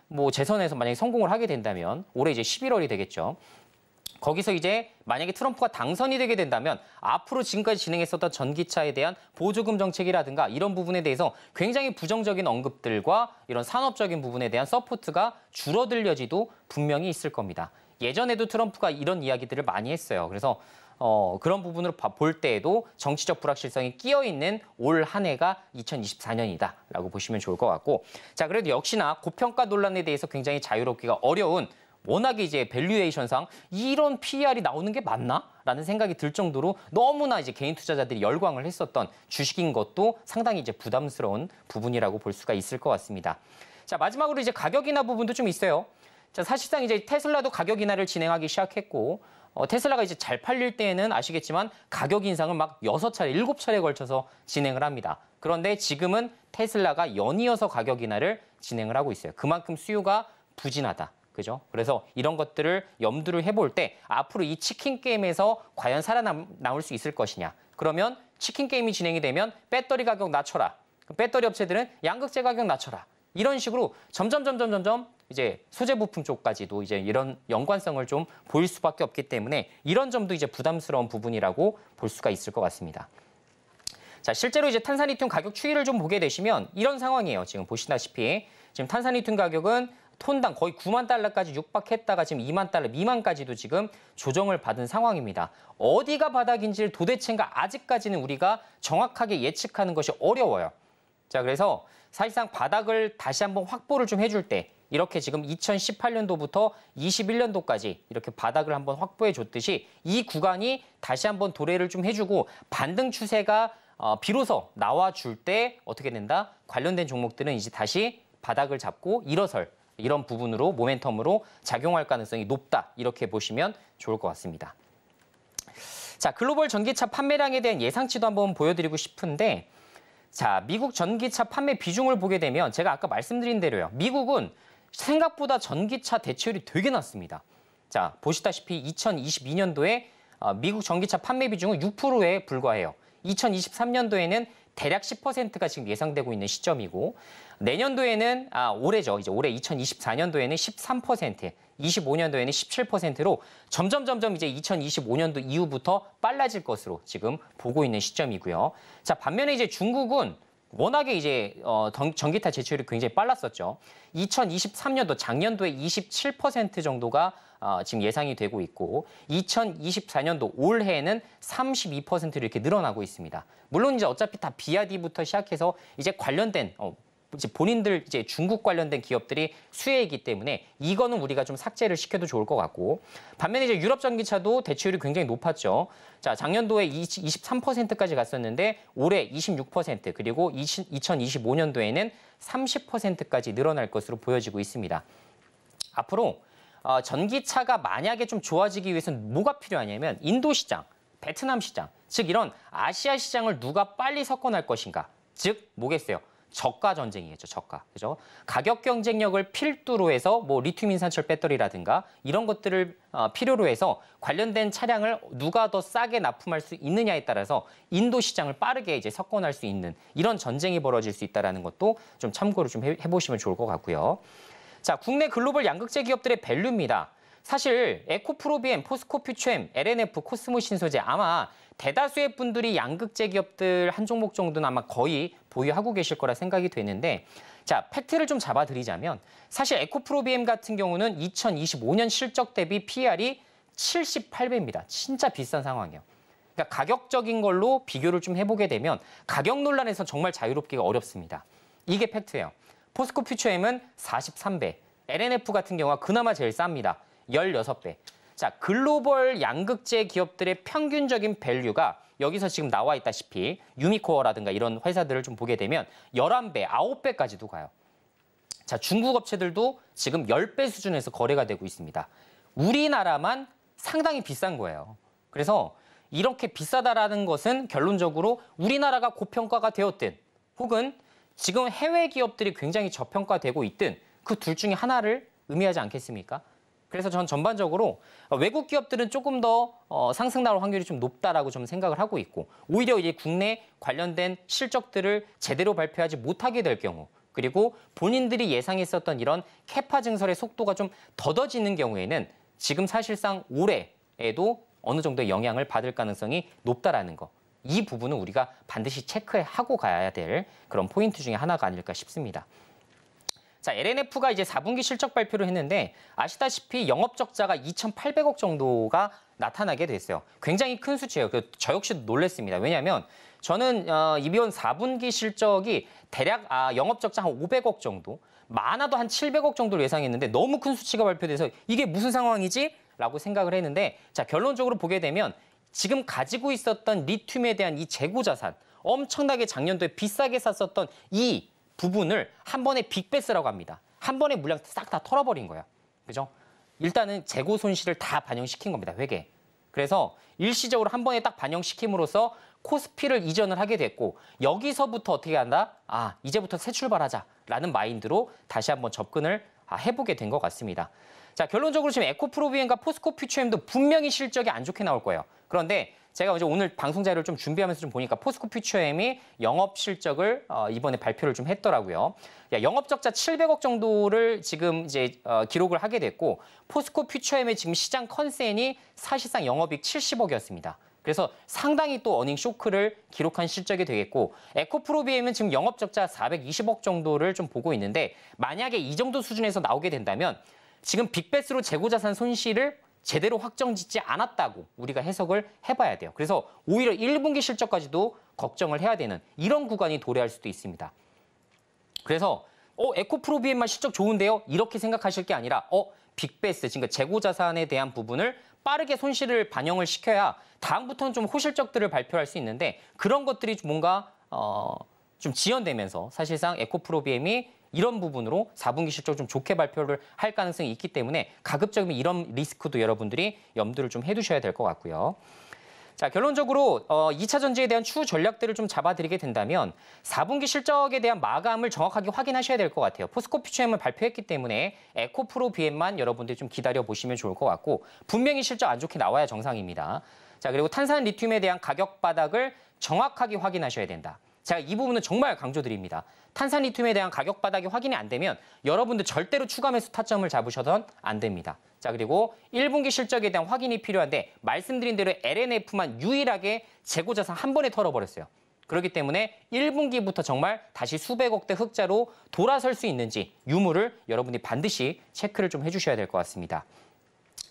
뭐 재선에서 만약에 성공을 하게 된다면 올해 이제 11월이 되겠죠. 거기서 이제 만약에 트럼프가 당선이 되게 된다면 앞으로 지금까지 진행했었던 전기차에 대한 보조금 정책이라든가 이런 부분에 대해서 굉장히 부정적인 언급들과 이런 산업적인 부분에 대한 서포트가 줄어들려지도 분명히 있을 겁니다. 예전에도 트럼프가 이런 이야기들을 많이 했어요. 그래서 어, 그런 부분으로 볼 때에도 정치적 불확실성이 끼어 있는 올 한 해가 2024년이다라고 보시면 좋을 것 같고 자 그래도 역시나 고평가 논란에 대해서 굉장히 자유롭기가 어려운 워낙에 이제 밸류에이션상 이런 p e r 이 나오는 게 맞나? 라는 생각이 들 정도로 너무나 이제 개인 투자자들이 열광을 했었던 주식인 것도 상당히 이제 부담스러운 부분이라고 볼 수가 있을 것 같습니다. 자, 마지막으로 이제 가격이나 부분도 좀 있어요. 자, 사실상 이제 테슬라도 가격 인하를 진행하기 시작했고 어, 테슬라가 이제 잘 팔릴 때에는 아시겠지만 가격 인상을 막 여섯 차례 일곱 차례에 걸쳐서 진행을 합니다. 그런데 지금은 테슬라가 연이어서 가격 인하를 진행을 하고 있어요. 그만큼 수요가 부진하다. 그죠? 그래서 이런 것들을 염두를 해볼 때 앞으로 이 치킨 게임에서 과연 살아남을 수 있을 것이냐. 그러면 치킨 게임이 진행이 되면 배터리 가격 낮춰라. 배터리 업체들은 양극재 가격 낮춰라. 이런 식으로 점점 점점 점점 이제 소재 부품 쪽까지도 이제 이런 연관성을 좀 보일 수밖에 없기 때문에 이런 점도 이제 부담스러운 부분이라고 볼 수가 있을 것 같습니다. 자, 실제로 이제 탄산리튬 가격 추이를 좀 보게 되시면 이런 상황이에요. 지금 보시다시피 지금 탄산리튬 가격은 톤당 거의 9만 달러까지 육박했다가 지금 2만 달러 미만까지도 지금 조정을 받은 상황입니다. 어디가 바닥인지를 도대체인가 아직까지는 우리가 정확하게 예측하는 것이 어려워요. 자, 그래서 사실상 바닥을 다시 한번 확보를 좀 해줄 때 이렇게 지금 2018년도부터 21년도까지 이렇게 바닥을 한번 확보해 줬듯이 이 구간이 다시 한번 도래를 좀 해주고 반등 추세가 어, 비로소 나와줄 때 어떻게 된다? 관련된 종목들은 이제 다시 바닥을 잡고 일어설 이런 부분으로 모멘텀으로 작용할 가능성이 높다 이렇게 보시면 좋을 것 같습니다. 자 글로벌 전기차 판매량에 대한 예상치도 한번 보여드리고 싶은데 자, 미국 전기차 판매 비중을 보게 되면 제가 아까 말씀드린 대로요. 미국은 생각보다 전기차 대체율이 되게 낮습니다. 자, 보시다시피 2022년도에 어, 미국 전기차 판매 비중은 6%에 불과해요. 2023년도에는 대략 10%가 지금 예상되고 있는 시점이고 내년도에는 아 올해죠. 이제 올해 2024년도에는 13%, 25년도에는 17%로 점점 점점 이제 2025년도 이후부터 빨라질 것으로 지금 보고 있는 시점이고요. 자, 반면에 이제 중국은 워낙에 이제 어, 전기차 제출이 굉장히 빨랐었죠. 2023년도 작년도에 27% 정도가 어, 지금 예상이 되고 있고 2024년도 올해에는 32%를 이렇게 늘어나고 있습니다. 물론 이제 어차피 다 비아디부터 시작해서 이제 관련된 어, 이제 본인들 이제 중국 관련된 기업들이 수혜이기 때문에 이거는 우리가 좀 삭제를 시켜도 좋을 것 같고 반면에 이제 유럽 전기차도 대체율이 굉장히 높았죠. 자, 작년도에 20, 23%까지 갔었는데 올해 26% 그리고 20, 2025년도에는 30%까지 늘어날 것으로 보여지고 있습니다. 앞으로 어, 전기차가 만약에 좀 좋아지기 위해서는 뭐가 필요하냐면 인도 시장, 베트남 시장, 즉 이런 아시아 시장을 누가 빨리 석권할 것인가. 즉 뭐겠어요? 저가 전쟁이겠죠. 저가. 그죠? 가격 경쟁력을 필두로 해서 뭐 리튬 인산철 배터리라든가 이런 것들을 어, 필요로 해서 관련된 차량을 누가 더 싸게 납품할 수 있느냐에 따라서 인도 시장을 빠르게 이제 석권할 수 있는 이런 전쟁이 벌어질 수 있다라는 것도 좀참고로좀 해보시면 좋을 것 같고요. 자, 국내 글로벌 양극재 기업들의 밸류입니다. 사실 에코프로비엠, 포스코퓨처엠, LNF, 코스모 신소재 아마 대다수의 분들이 양극재 기업들 한 종목 정도는 아마 거의 보유하고 계실 거라 생각이 되는데 자, 팩트를 좀 잡아드리자면 사실 에코프로비엠 같은 경우는 2025년 실적 대비 PR이 78배입니다. 진짜 비싼 상황이에요. 그러니까 가격적인 걸로 비교를 좀 해보게 되면 가격 논란에서 정말 자유롭기가 어렵습니다. 이게 팩트예요. 포스코 퓨처엠은 43배, LNF 같은 경우가 그나마 제일 쌉니다. 16배. 자, 글로벌 양극재 기업들의 평균적인 밸류가 여기서 지금 나와 있다시피 유미코어라든가 이런 회사들을 좀 보게 되면 11배, 9배까지도 가요. 자, 중국 업체들도 지금 10배 수준에서 거래가 되고 있습니다. 우리나라만 상당히 비싼 거예요. 그래서 이렇게 비싸다라는 것은 결론적으로 우리나라가 고평가가 되었든 혹은 지금 해외 기업들이 굉장히 저평가되고 있든 그 둘 중에 하나를 의미하지 않겠습니까? 그래서 전 전반적으로 어, 외국 기업들은 조금 더 어, 상승 나올 확률이 좀 높다라고 좀 생각을 하고 있고 오히려 이제 국내 관련된 실적들을 제대로 발표하지 못하게 될 경우 그리고 본인들이 예상했었던 이런 캐파 증설의 속도가 좀 더뎌지는 경우에는 지금 사실상 올해에도 어느 정도 의 영향을 받을 가능성이 높다라는 거. 이 부분은 우리가 반드시 체크하고 가야 될 그런 포인트 중에 하나가 아닐까 싶습니다. 자, LNF가 이제 4분기 실적 발표를 했는데 아시다시피 영업 적자가 2,800억 정도가 나타나게 됐어요. 굉장히 큰 수치예요. 저 역시도 놀랐습니다. 왜냐하면 저는 어, 이번 4분기 실적이 대략 아, 영업 적자 한 500억 정도, 많아도 한 700억 정도를 예상했는데 너무 큰 수치가 발표돼서 이게 무슨 상황이지? 라고 생각을 했는데 자 결론적으로 보게 되면 지금 가지고 있었던 리튬에 대한 이 재고 자산 엄청나게 작년도에 비싸게 샀었던 이 부분을 한 번에 빅베스라고 합니다. 한 번에 물량 싹 다 털어버린 거예요. 그죠? 일단은 재고 손실을 다 반영시킨 겁니다. 회계. 그래서 일시적으로 한 번에 딱 반영시킴으로써 코스피를 이전을 하게 됐고 여기서부터 어떻게 한다? 아 이제부터 새 출발하자라는 마인드로 다시 한번 접근을 아, 해보게 된 것 같습니다. 자 결론적으로 지금 에코프로비엔과 포스코 퓨처엠도 분명히 실적이 안 좋게 나올 거예요. 그런데 제가 이제 오늘 방송 자료를 좀 준비하면서 좀 보니까 포스코 퓨처엠이 영업 실적을 어, 이번에 발표를 좀 했더라고요. 야, 영업 적자 700억 정도를 지금 이제 어, 기록을 하게 됐고 포스코 퓨처엠의 지금 시장 컨센이 사실상 영업이익 70억이었습니다. 그래서 상당히 또 어닝 쇼크를 기록한 실적이 되겠고 에코프로비엠은 지금 영업 적자 420억 정도를 좀 보고 있는데 만약에 이 정도 수준에서 나오게 된다면 지금 빅베스로 재고자산 손실을 제대로 확정짓지 않았다고 우리가 해석을 해봐야 돼요. 그래서 오히려 1분기 실적까지도 걱정을 해야 되는 이런 구간이 도래할 수도 있습니다. 그래서 어 에코프로비엠만 실적 좋은데요? 이렇게 생각하실 게 아니라 어 빅베스, 지금 니까 그러니까 재고 자산에 대한 부분을 빠르게 손실을 반영을 시켜야 다음부터는 좀 호실적들을 발표할 수 있는데 그런 것들이 뭔가 어, 좀 지연되면서 사실상 에코프로비엠이 이런 부분으로 4분기 실적 좀 좋게 발표를 할 가능성이 있기 때문에 가급적이면 이런 리스크도 여러분들이 염두를 좀 해두셔야 될 것 같고요. 자, 결론적으로 어, 2차 전지에 대한 추후 전략들을 좀 잡아드리게 된다면 4분기 실적에 대한 마감을 정확하게 확인하셔야 될 것 같아요. 포스코 퓨처엠을 발표했기 때문에 에코프로 비엠만 여러분들이 좀 기다려보시면 좋을 것 같고 분명히 실적 안 좋게 나와야 정상입니다. 자, 그리고 탄산 리튬에 대한 가격 바닥을 정확하게 확인하셔야 된다. 제가 이 부분은 정말 강조드립니다. 탄산리튬에 대한 가격 바닥이 확인이 안 되면 여러분들 절대로 추가 매수 타점을 잡으셔선 안 됩니다. 자 그리고 1분기 실적에 대한 확인이 필요한데 말씀드린 대로 LNF만 유일하게 재고 자산 한 번에 털어버렸어요. 그렇기 때문에 1분기부터 정말 다시 수백억대 흑자로 돌아설 수 있는지 유무를 여러분이 반드시 체크를 좀 해주셔야 될 것 같습니다.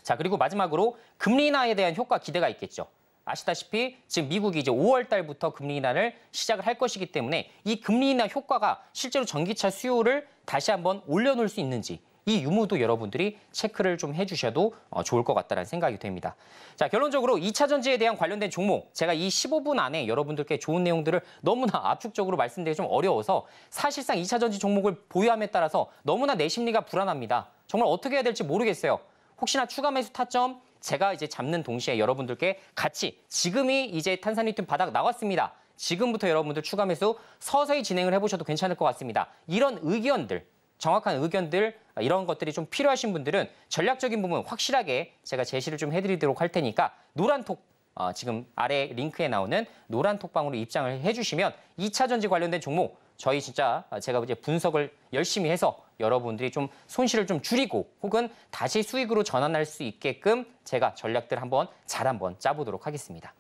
자 그리고 마지막으로 금리 인하에 대한 효과 기대가 있겠죠. 아시다시피 지금 미국이 이제 5월 달부터 금리 인하를 시작을 할 것이기 때문에 이 금리 인하 효과가 실제로 전기차 수요를 다시 한번 올려놓을 수 있는지 이 유무도 여러분들이 체크를 좀 해주셔도 어, 좋을 것 같다는 생각이 됩니다. 자 결론적으로 2차 전지에 대한 관련된 종목 제가 이 15분 안에 여러분들께 좋은 내용들을 너무나 압축적으로 말씀드리기 좀 어려워서 사실상 2차 전지 종목을 보유함에 따라서 너무나 내 심리가 불안합니다. 정말 어떻게 해야 될지 모르겠어요. 혹시나 추가 매수 타점 제가 이제 잡는 동시에 여러분들께 같이 지금이 이제 탄산리튬 바닥 나왔습니다. 지금부터 여러분들 추가 매수 서서히 진행을 해보셔도 괜찮을 것 같습니다. 이런 의견들, 정확한 의견들, 이런 것들이 좀 필요하신 분들은 전략적인 부분 확실하게 제가 제시를 좀 해드리도록 할 테니까 노란 톡 어, 지금 아래 링크에 나오는 노란 톡방으로 입장을 해주시면 2차 전지 관련된 종목 저희 진짜 제가 이제 분석을 열심히 해서 여러분들이 좀 손실을 좀 줄이고 혹은 다시 수익으로 전환할 수 있게끔 제가 전략들 한번 잘 한번 짜보도록 하겠습니다.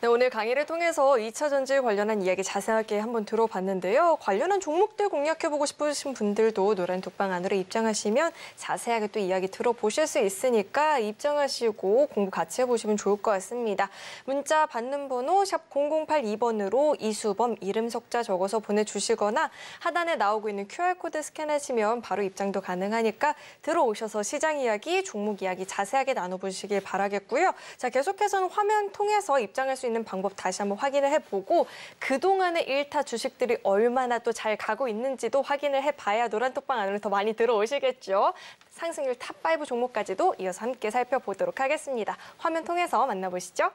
네, 오늘 강의를 통해서 2차 전지 관련한 이야기 자세하게 한번 들어봤는데요. 관련한 종목들 공략해보고 싶으신 분들도 노란 독방 안으로 입장하시면 자세하게 또 이야기 들어보실 수 있으니까 입장하시고 공부 같이 해보시면 좋을 것 같습니다. 문자 받는 번호 샵 0082번으로 이수범 이름 석자 적어서 보내주시거나 하단에 나오고 있는 QR코드 스캔하시면 바로 입장도 가능하니까 들어오셔서 시장 이야기, 종목 이야기 자세하게 나눠보시길 바라겠고요. 자, 계속해서는 화면 통해서 입장할 수 있는 방법 다시 한번 확인을 해보고 그동안의 일타 주식들이 얼마나 또 잘 가고 있는지도 확인을 해봐야 노란 톡방 안으로 더 많이 들어오시겠죠. 상승률 탑 5 종목까지도 이어서 함께 살펴보도록 하겠습니다. 화면 통해서 만나보시죠.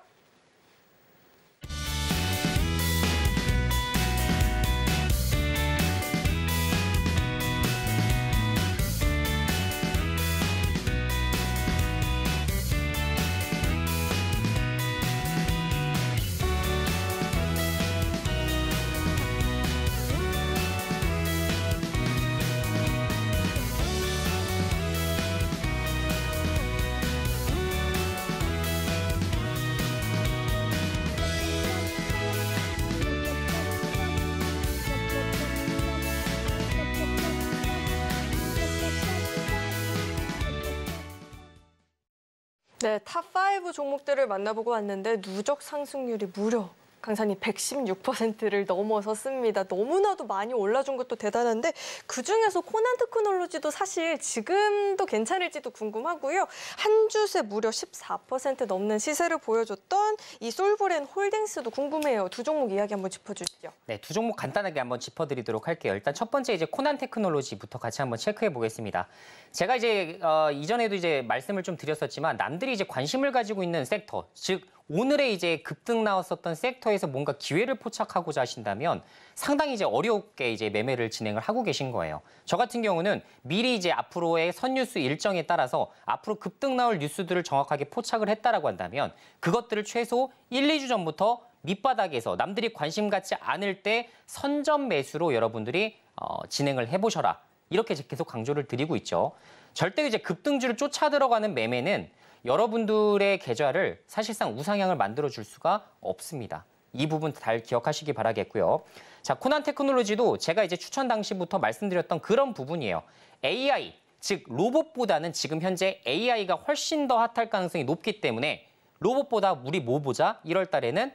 네, 탑5 종목들을 만나보고 왔는데 누적 상승률이 무려 강산이 116%를 넘어섰습니다. 너무나도 많이 올라준 것도 대단한데 그중에서 코난 테크놀로지도 사실 지금도 괜찮을지도 궁금하고요. 한 주새 무려 14% 넘는 시세를 보여줬던 이 솔브렌 홀딩스도 궁금해요. 두 종목 이야기 한번 짚어주시죠. 네, 두 종목 간단하게 한번 짚어드리도록 할게요. 일단 첫 번째 이제 코난 테크놀로지부터 같이 한번 체크해 보겠습니다. 제가 이제 어, 이전에도 이제 말씀을 좀 드렸었지만 남들이 이제 관심을 가지고 있는 섹터, 즉 오늘의 이제 급등 나왔었던 섹터에서 뭔가 기회를 포착하고자 하신다면 상당히 이제 어렵게 이제 매매를 진행을 하고 계신 거예요. 저 같은 경우는 미리 이제 앞으로의 선뉴스 일정에 따라서 앞으로 급등 나올 뉴스들을 정확하게 포착을 했다라고 한다면 그것들을 최소 1, 2주 전부터 밑바닥에서 남들이 관심 갖지 않을 때 선점 매수로 여러분들이 어, 진행을 해보셔라. 이렇게 계속 강조를 드리고 있죠. 절대 이제 급등주를 쫓아 들어가는 매매는 여러분들의 계좌를 사실상 우상향을 만들어줄 수가 없습니다. 이 부분 잘 기억하시기 바라겠고요. 자, 코난 테크놀로지도 제가 이제 추천 당시부터 말씀드렸던 그런 부분이에요. AI, 즉 로봇보다는 지금 현재 AI가 훨씬 더 핫할 가능성이 높기 때문에 로봇보다 우리 뭐 보자? 1월 달에는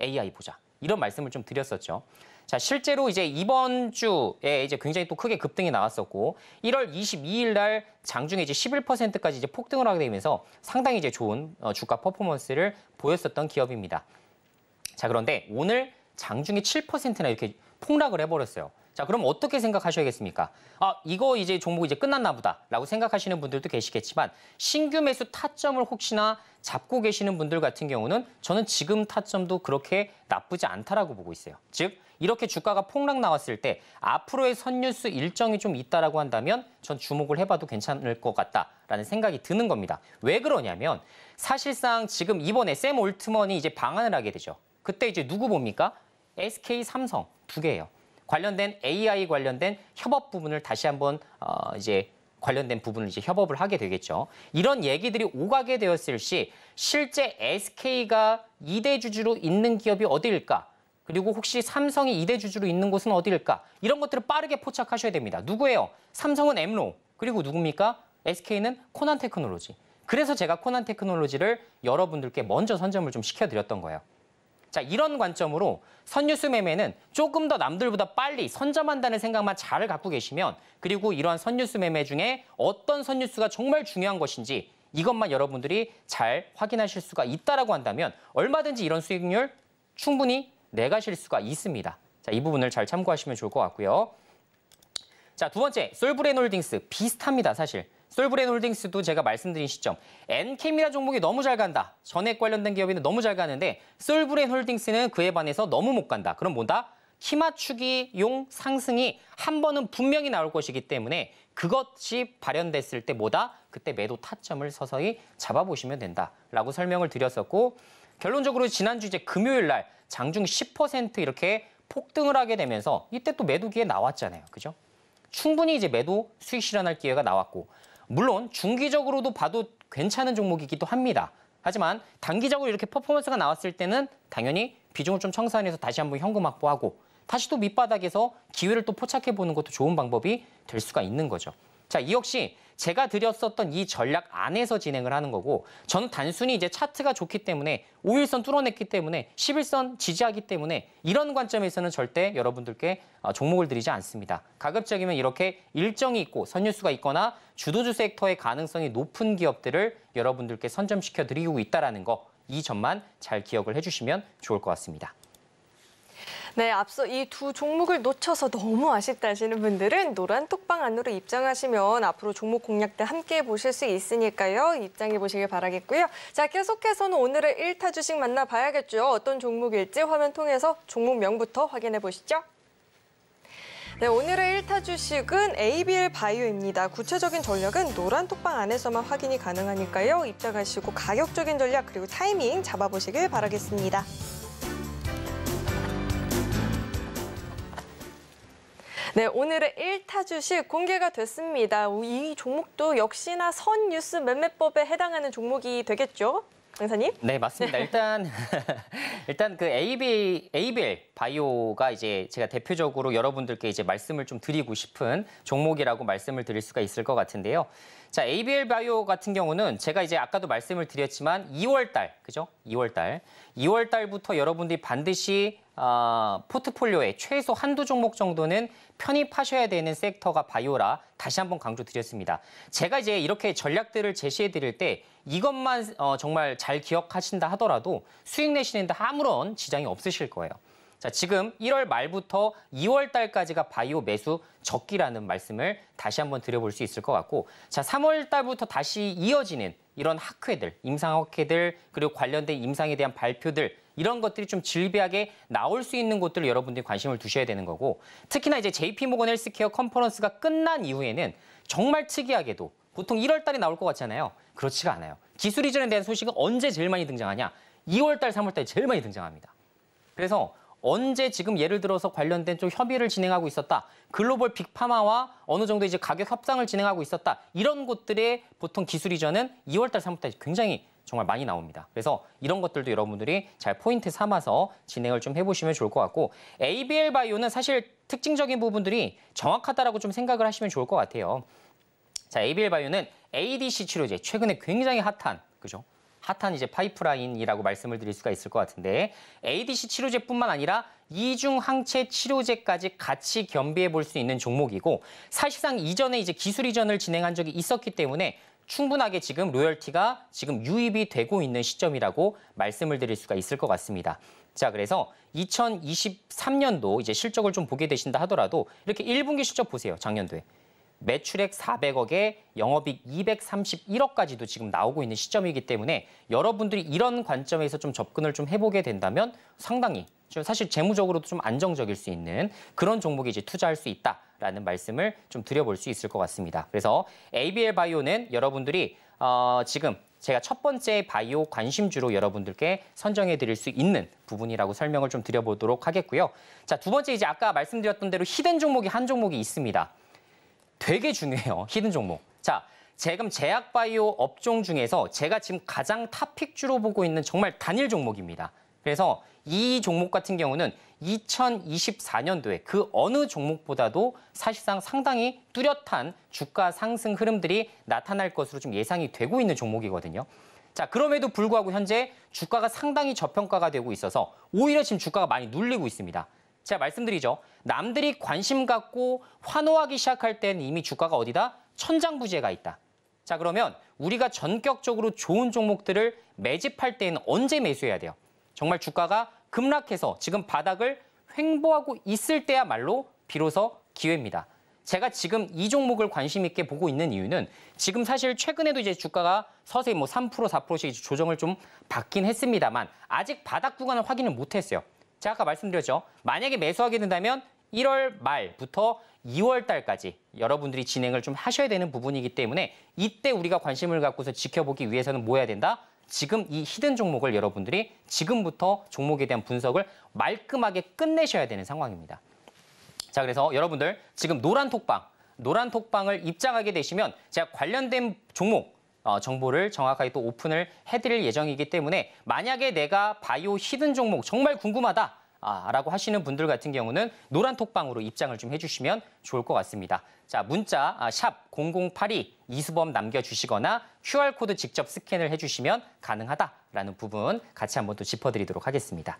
AI 보자. 이런 말씀을 좀 드렸었죠. 자, 실제로 이제 이번 주에 이제 굉장히 또 크게 급등이 나왔었고 1월 22일 날 장중에 이제 11%까지 이제 폭등을 하게 되면서 상당히 이제 좋은 어, 주가 퍼포먼스를 보였었던 기업입니다. 자, 그런데 오늘 장중에 7%나 이렇게 폭락을 해버렸어요. 자, 그럼 어떻게 생각하셔야겠습니까? 아, 이거 이제 종목 이제 끝났나 보다라고 생각하시는 분들도 계시겠지만 신규 매수 타점을 혹시나 잡고 계시는 분들 같은 경우는 저는 지금 타점도 그렇게 나쁘지 않다라고 보고 있어요. 즉 이렇게 주가가 폭락 나왔을 때 앞으로의 선뉴스 일정이 좀 있다라고 한다면 전 주목을 해봐도 괜찮을 것 같다라는 생각이 드는 겁니다. 왜 그러냐면 사실상 지금 이번에 샘 올트먼이 이제 방한을 하게 되죠. 그때 이제 누구 봅니까? SK 삼성 두 개예요. 관련된 AI 관련된 협업 부분을 다시 한번 어, 이제 관련된 부분을 이제 협업을 하게 되겠죠. 이런 얘기들이 오가게 되었을 시 실제 SK가 2대 주주로 있는 기업이 어디일까? 그리고 혹시 삼성이 2대 주주로 있는 곳은 어디일까? 이런 것들을 빠르게 포착하셔야 됩니다. 누구예요? 삼성은 엠로. 그리고 누굽니까? SK는 코난 테크놀로지. 그래서 제가 코난 테크놀로지를 여러분들께 먼저 선점을 좀 시켜드렸던 거예요. 자, 이런 관점으로 선유수 매매는 조금 더 남들보다 빨리 선점한다는 생각만 잘 갖고 계시면 그리고 이러한 선유수 매매 중에 어떤 선유수가 정말 중요한 것인지 이것만 여러분들이 잘 확인하실 수가 있다라고 한다면 얼마든지 이런 수익률 충분히 내가실 수가 있습니다. 자, 이 부분을 잘 참고하시면 좋을 것 같고요. 자, 두 번째, 솔브레놀딩스 비슷합니다, 사실. 솔브레인 홀딩스도 제가 말씀드린 시점 엔케미라 종목이 너무 잘 간다. 전액 관련된 기업이은 너무 잘 가는데 솔브레인 홀딩스는 그에 반해서 너무 못 간다. 그럼 뭐다? 키 맞추기 용 상승이 한 번은 분명히 나올 것이기 때문에 그것이 발현됐을 때 뭐다? 그때 매도 타점을 서서히 잡아보시면 된다라고 설명을 드렸었고 결론적으로 지난주 이제 금요일 날 장중 10% 이렇게 폭등을 하게 되면서 이때 또 매도 기에 나왔잖아요. 그죠? 충분히 이제 매도 수익 실현할 기회가 나왔고 물론 중기적으로도 봐도 괜찮은 종목이기도 합니다. 하지만 단기적으로 이렇게 퍼포먼스가 나왔을 때는 당연히 비중을 좀 청산해서 다시 한번 현금 확보하고 다시 또 밑바닥에서 기회를 또 포착해 보는 것도 좋은 방법이 될 수가 있는 거죠. 자, 이 역시 제가 드렸었던 이 전략 안에서 진행을 하는 거고 저는 단순히 이제 차트가 좋기 때문에 5일선 뚫어냈기 때문에 11선 지지하기 때문에 이런 관점에서는 절대 여러분들께 어, 종목을 드리지 않습니다. 가급적이면 이렇게 일정이 있고 선율수가 있거나 주도주 섹터의 가능성이 높은 기업들을 여러분들께 선점시켜 드리고 있다는 거. 이 점만 잘 기억을 해주시면 좋을 것 같습니다. 네, 앞서 이 두 종목을 놓쳐서 너무 아쉽다 하시는 분들은 노란 톡방 안으로 입장하시면 앞으로 종목 공략때 함께 보실 수 있으니까요. 입장해 보시길 바라겠고요. 자, 계속해서는 오늘의 1타 주식 만나봐야겠죠. 어떤 종목일지 화면 통해서 종목명부터 확인해 보시죠. 네, 오늘의 1타 주식은 ABL 바이오입니다. 구체적인 전략은 노란 톡방 안에서만 확인이 가능하니까요. 입장하시고 가격적인 전략 그리고 타이밍 잡아보시길 바라겠습니다. 네, 오늘의 1타 주식 공개가 됐습니다. 이 종목도 역시나 선 뉴스 매매법에 해당하는 종목이 되겠죠? 강사님? 네, 맞습니다. 일단 일단 그 AB ABL 바이오가 이제 제가 대표적으로 여러분들께 이제 말씀을 좀 드리고 싶은 종목이라고 말씀을 드릴 수가 있을 것 같은데요. 자, ABL 바이오 같은 경우는 제가 이제 아까도 말씀을 드렸지만 2월 달, 그죠? 2월 달. 2월 달부터 여러분들이 반드시 어, 포트폴리오에 최소 한두 종목 정도는 편입하셔야 되는 섹터가 바이오라 다시 한번 강조드렸습니다. 제가 이제 이렇게 전략들을 제시해 드릴 때 이것만 어, 정말 잘 기억하신다 하더라도 수익 내시는데 아무런 지장이 없으실 거예요. 자, 지금 1월 말부터 2월 달까지가 바이오 매수 적기라는 말씀을 다시 한번 드려볼 수 있을 것 같고 자, 3월 달부터 다시 이어지는 이런 학회들, 임상 학회들 그리고 관련된 임상에 대한 발표들 이런 것들이 좀 질비하게 나올 수 있는 곳들 여러분들이 관심을 두셔야 되는 거고 특히나 이제 JP 모건 헬스케어 컨퍼런스가 끝난 이후에는 정말 특이하게도 보통 1월 달에 나올 것 같잖아요. 그렇지가 않아요. 기술 이전에 대한 소식은 언제 제일 많이 등장하냐? 2월 달, 3월 달에 제일 많이 등장합니다. 그래서 언제 지금 예를 들어서 관련된 좀 협의를 진행하고 있었다. 글로벌 빅파마와 어느 정도 이제 가격 협상을 진행하고 있었다. 이런 곳들의 보통 기술 이전은 2월달, 3월달 굉장히 정말 많이 나옵니다. 그래서 이런 것들도 여러분들이 잘 포인트 삼아서 진행을 좀 해보시면 좋을 것 같고 ABL 바이오는 사실 특징적인 부분들이 정확하다라고 좀 생각을 하시면 좋을 것 같아요. 자, ABL 바이오는 ADC 치료제 최근에 굉장히 핫한 그죠? 핫한 이제 파이프라인이라고 말씀을 드릴 수가 있을 것 같은데 ADC 치료제뿐만 아니라 이중 항체 치료제까지 같이 겸비해 볼 수 있는 종목이고 사실상 이전에 이제 기술 이전을 진행한 적이 있었기 때문에 충분하게 지금 로열티가 지금 유입이 되고 있는 시점이라고 말씀을 드릴 수가 있을 것 같습니다. 자, 그래서 2023년도 이제 실적을 좀 보게 되신다 하더라도 이렇게 1분기 실적 보세요. 작년도에. 매출액 400억에 영업이익 231억까지도 지금 나오고 있는 시점이기 때문에 여러분들이 이런 관점에서 좀 접근을 좀 해보게 된다면 상당히 사실 재무적으로도 좀 안정적일 수 있는 그런 종목이 이제 투자할 수 있다라는 말씀을 좀 드려볼 수 있을 것 같습니다. 그래서 ABL 바이오는 여러분들이 어, 지금 제가 첫 번째 바이오 관심주로 여러분들께 선정해 드릴 수 있는 부분이라고 설명을 좀 드려보도록 하겠고요. 자, 두 번째 이제 아까 말씀드렸던 대로 히든 종목이 한 종목이 있습니다. 되게 중요해요. 히든 종목. 자, 지금 제약바이오 업종 중에서 제가 지금 가장 탑픽주로 보고 있는 정말 단일 종목입니다. 그래서 이 종목 같은 경우는 2024년도에 그 어느 종목보다도 사실상 상당히 뚜렷한 주가 상승 흐름들이 나타날 것으로 좀 예상이 되고 있는 종목이거든요. 자, 그럼에도 불구하고 현재 주가가 상당히 저평가가 되고 있어서 오히려 지금 주가가 많이 눌리고 있습니다. 제가 말씀드리죠. 남들이 관심 갖고 환호하기 시작할 때는 이미 주가가 어디다? 천장부재가 있다. 자 그러면 우리가 전격적으로 좋은 종목들을 매집할 때는 언제 매수해야 돼요? 정말 주가가 급락해서 지금 바닥을 횡보하고 있을 때야말로 비로소 기회입니다. 제가 지금 이 종목을 관심 있게 보고 있는 이유는 지금 사실 최근에도 이제 주가가 서서히 뭐 3%, 4%씩 조정을 좀 받긴 했습니다만 아직 바닥 구간을 확인을 못 했어요. 제가 아까 말씀드렸죠. 만약에 매수하게 된다면 1월 말부터 2월 달까지 여러분들이 진행을 좀 하셔야 되는 부분이기 때문에 이때 우리가 관심을 갖고서 지켜보기 위해서는 뭐 해야 된다? 지금 이 히든 종목을 여러분들이 지금부터 종목에 대한 분석을 말끔하게 끝내셔야 되는 상황입니다. 자, 그래서 여러분들 지금 노란 톡방, 노란 톡방을 입장하게 되시면 제가 관련된 종목 어, 정보를 정확하게 또 오픈을 해드릴 예정이기 때문에 만약에 내가 바이오 히든 종목 정말 궁금하다. 아, 라고 하시는 분들 같은 경우는 노란 톡방으로 입장을 좀 해주시면 좋을 것 같습니다. 자 문자 아, 샵0082 이수범 남겨주시거나 QR코드 직접 스캔을 해주시면 가능하다라는 부분 같이 한번 또 짚어드리도록 하겠습니다.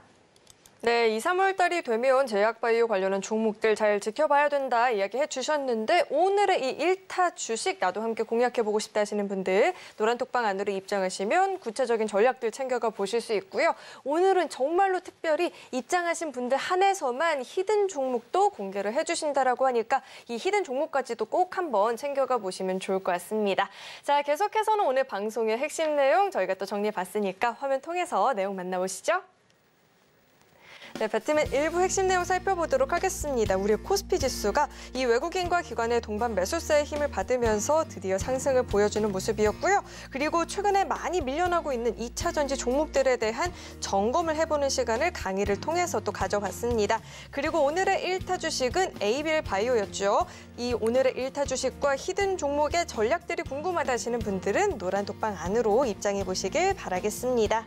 네, 2, 3월달이 되면 제약바이오 관련한 종목들 잘 지켜봐야 된다 이야기해 주셨는데 오늘의 이 1타 주식 나도 함께 공략해보고 싶다 하시는 분들 노란톡방 안으로 입장하시면 구체적인 전략들 챙겨가 보실 수 있고요. 오늘은 정말로 특별히 입장하신 분들 한해서만 히든 종목도 공개를 해주신다라고 하니까 이 히든 종목까지도 꼭 한번 챙겨가 보시면 좋을 것 같습니다. 자, 계속해서는 오늘 방송의 핵심 내용 저희가 또 정리해봤으니까 화면 통해서 내용 만나보시죠. 네, 배트맨 일부 핵심 내용 살펴보도록 하겠습니다. 우리 코스피 지수가 이 외국인과 기관의 동반 매수세의 힘을 받으면서 드디어 상승을 보여주는 모습이었고요. 그리고 최근에 많이 밀려나고 있는 2차 전지 종목들에 대한 점검을 해보는 시간을 강의를 통해서 또 가져봤습니다. 그리고 오늘의 1타 주식은 에이빌 바이오였죠. 이 오늘의 1타 주식과 히든 종목의 전략들이 궁금하다시는 하 분들은 노란 독방 안으로 입장해 보시길 바라겠습니다.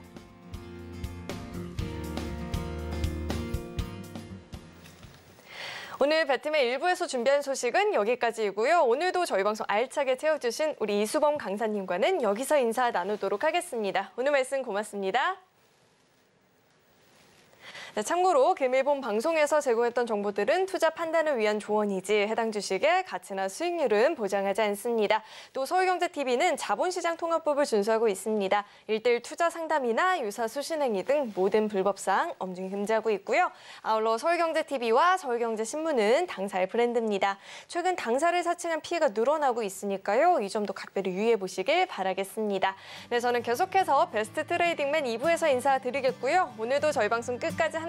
오늘 배트맨 일부에서 준비한 소식은 여기까지이고요. 오늘도 저희 방송 알차게 채워주신 우리 이수범 강사님과는 여기서 인사 나누도록 하겠습니다. 오늘 말씀 고맙습니다. 네, 참고로 개미본 방송에서 제공했던 정보들은 투자 판단을 위한 조언이지 해당 주식의 가치나 수익률은 보장하지 않습니다. 또 서울경제TV는 자본시장 통합법을 준수하고 있습니다. 일대일 투자 상담이나 유사 수신행위 등 모든 불법사항 엄중히 금지하고 있고요. 아울러 서울경제TV와 서울경제신문은 당사의 브랜드입니다. 최근 당사를 사칭한 피해가 늘어나고 있으니까요. 이 점도 각별히 유의해 보시길 바라겠습니다. 네, 저는 계속해서 베스트 트레이딩맨 2부에서 인사드리겠고요. 오늘도 저희 방송 끝까지 한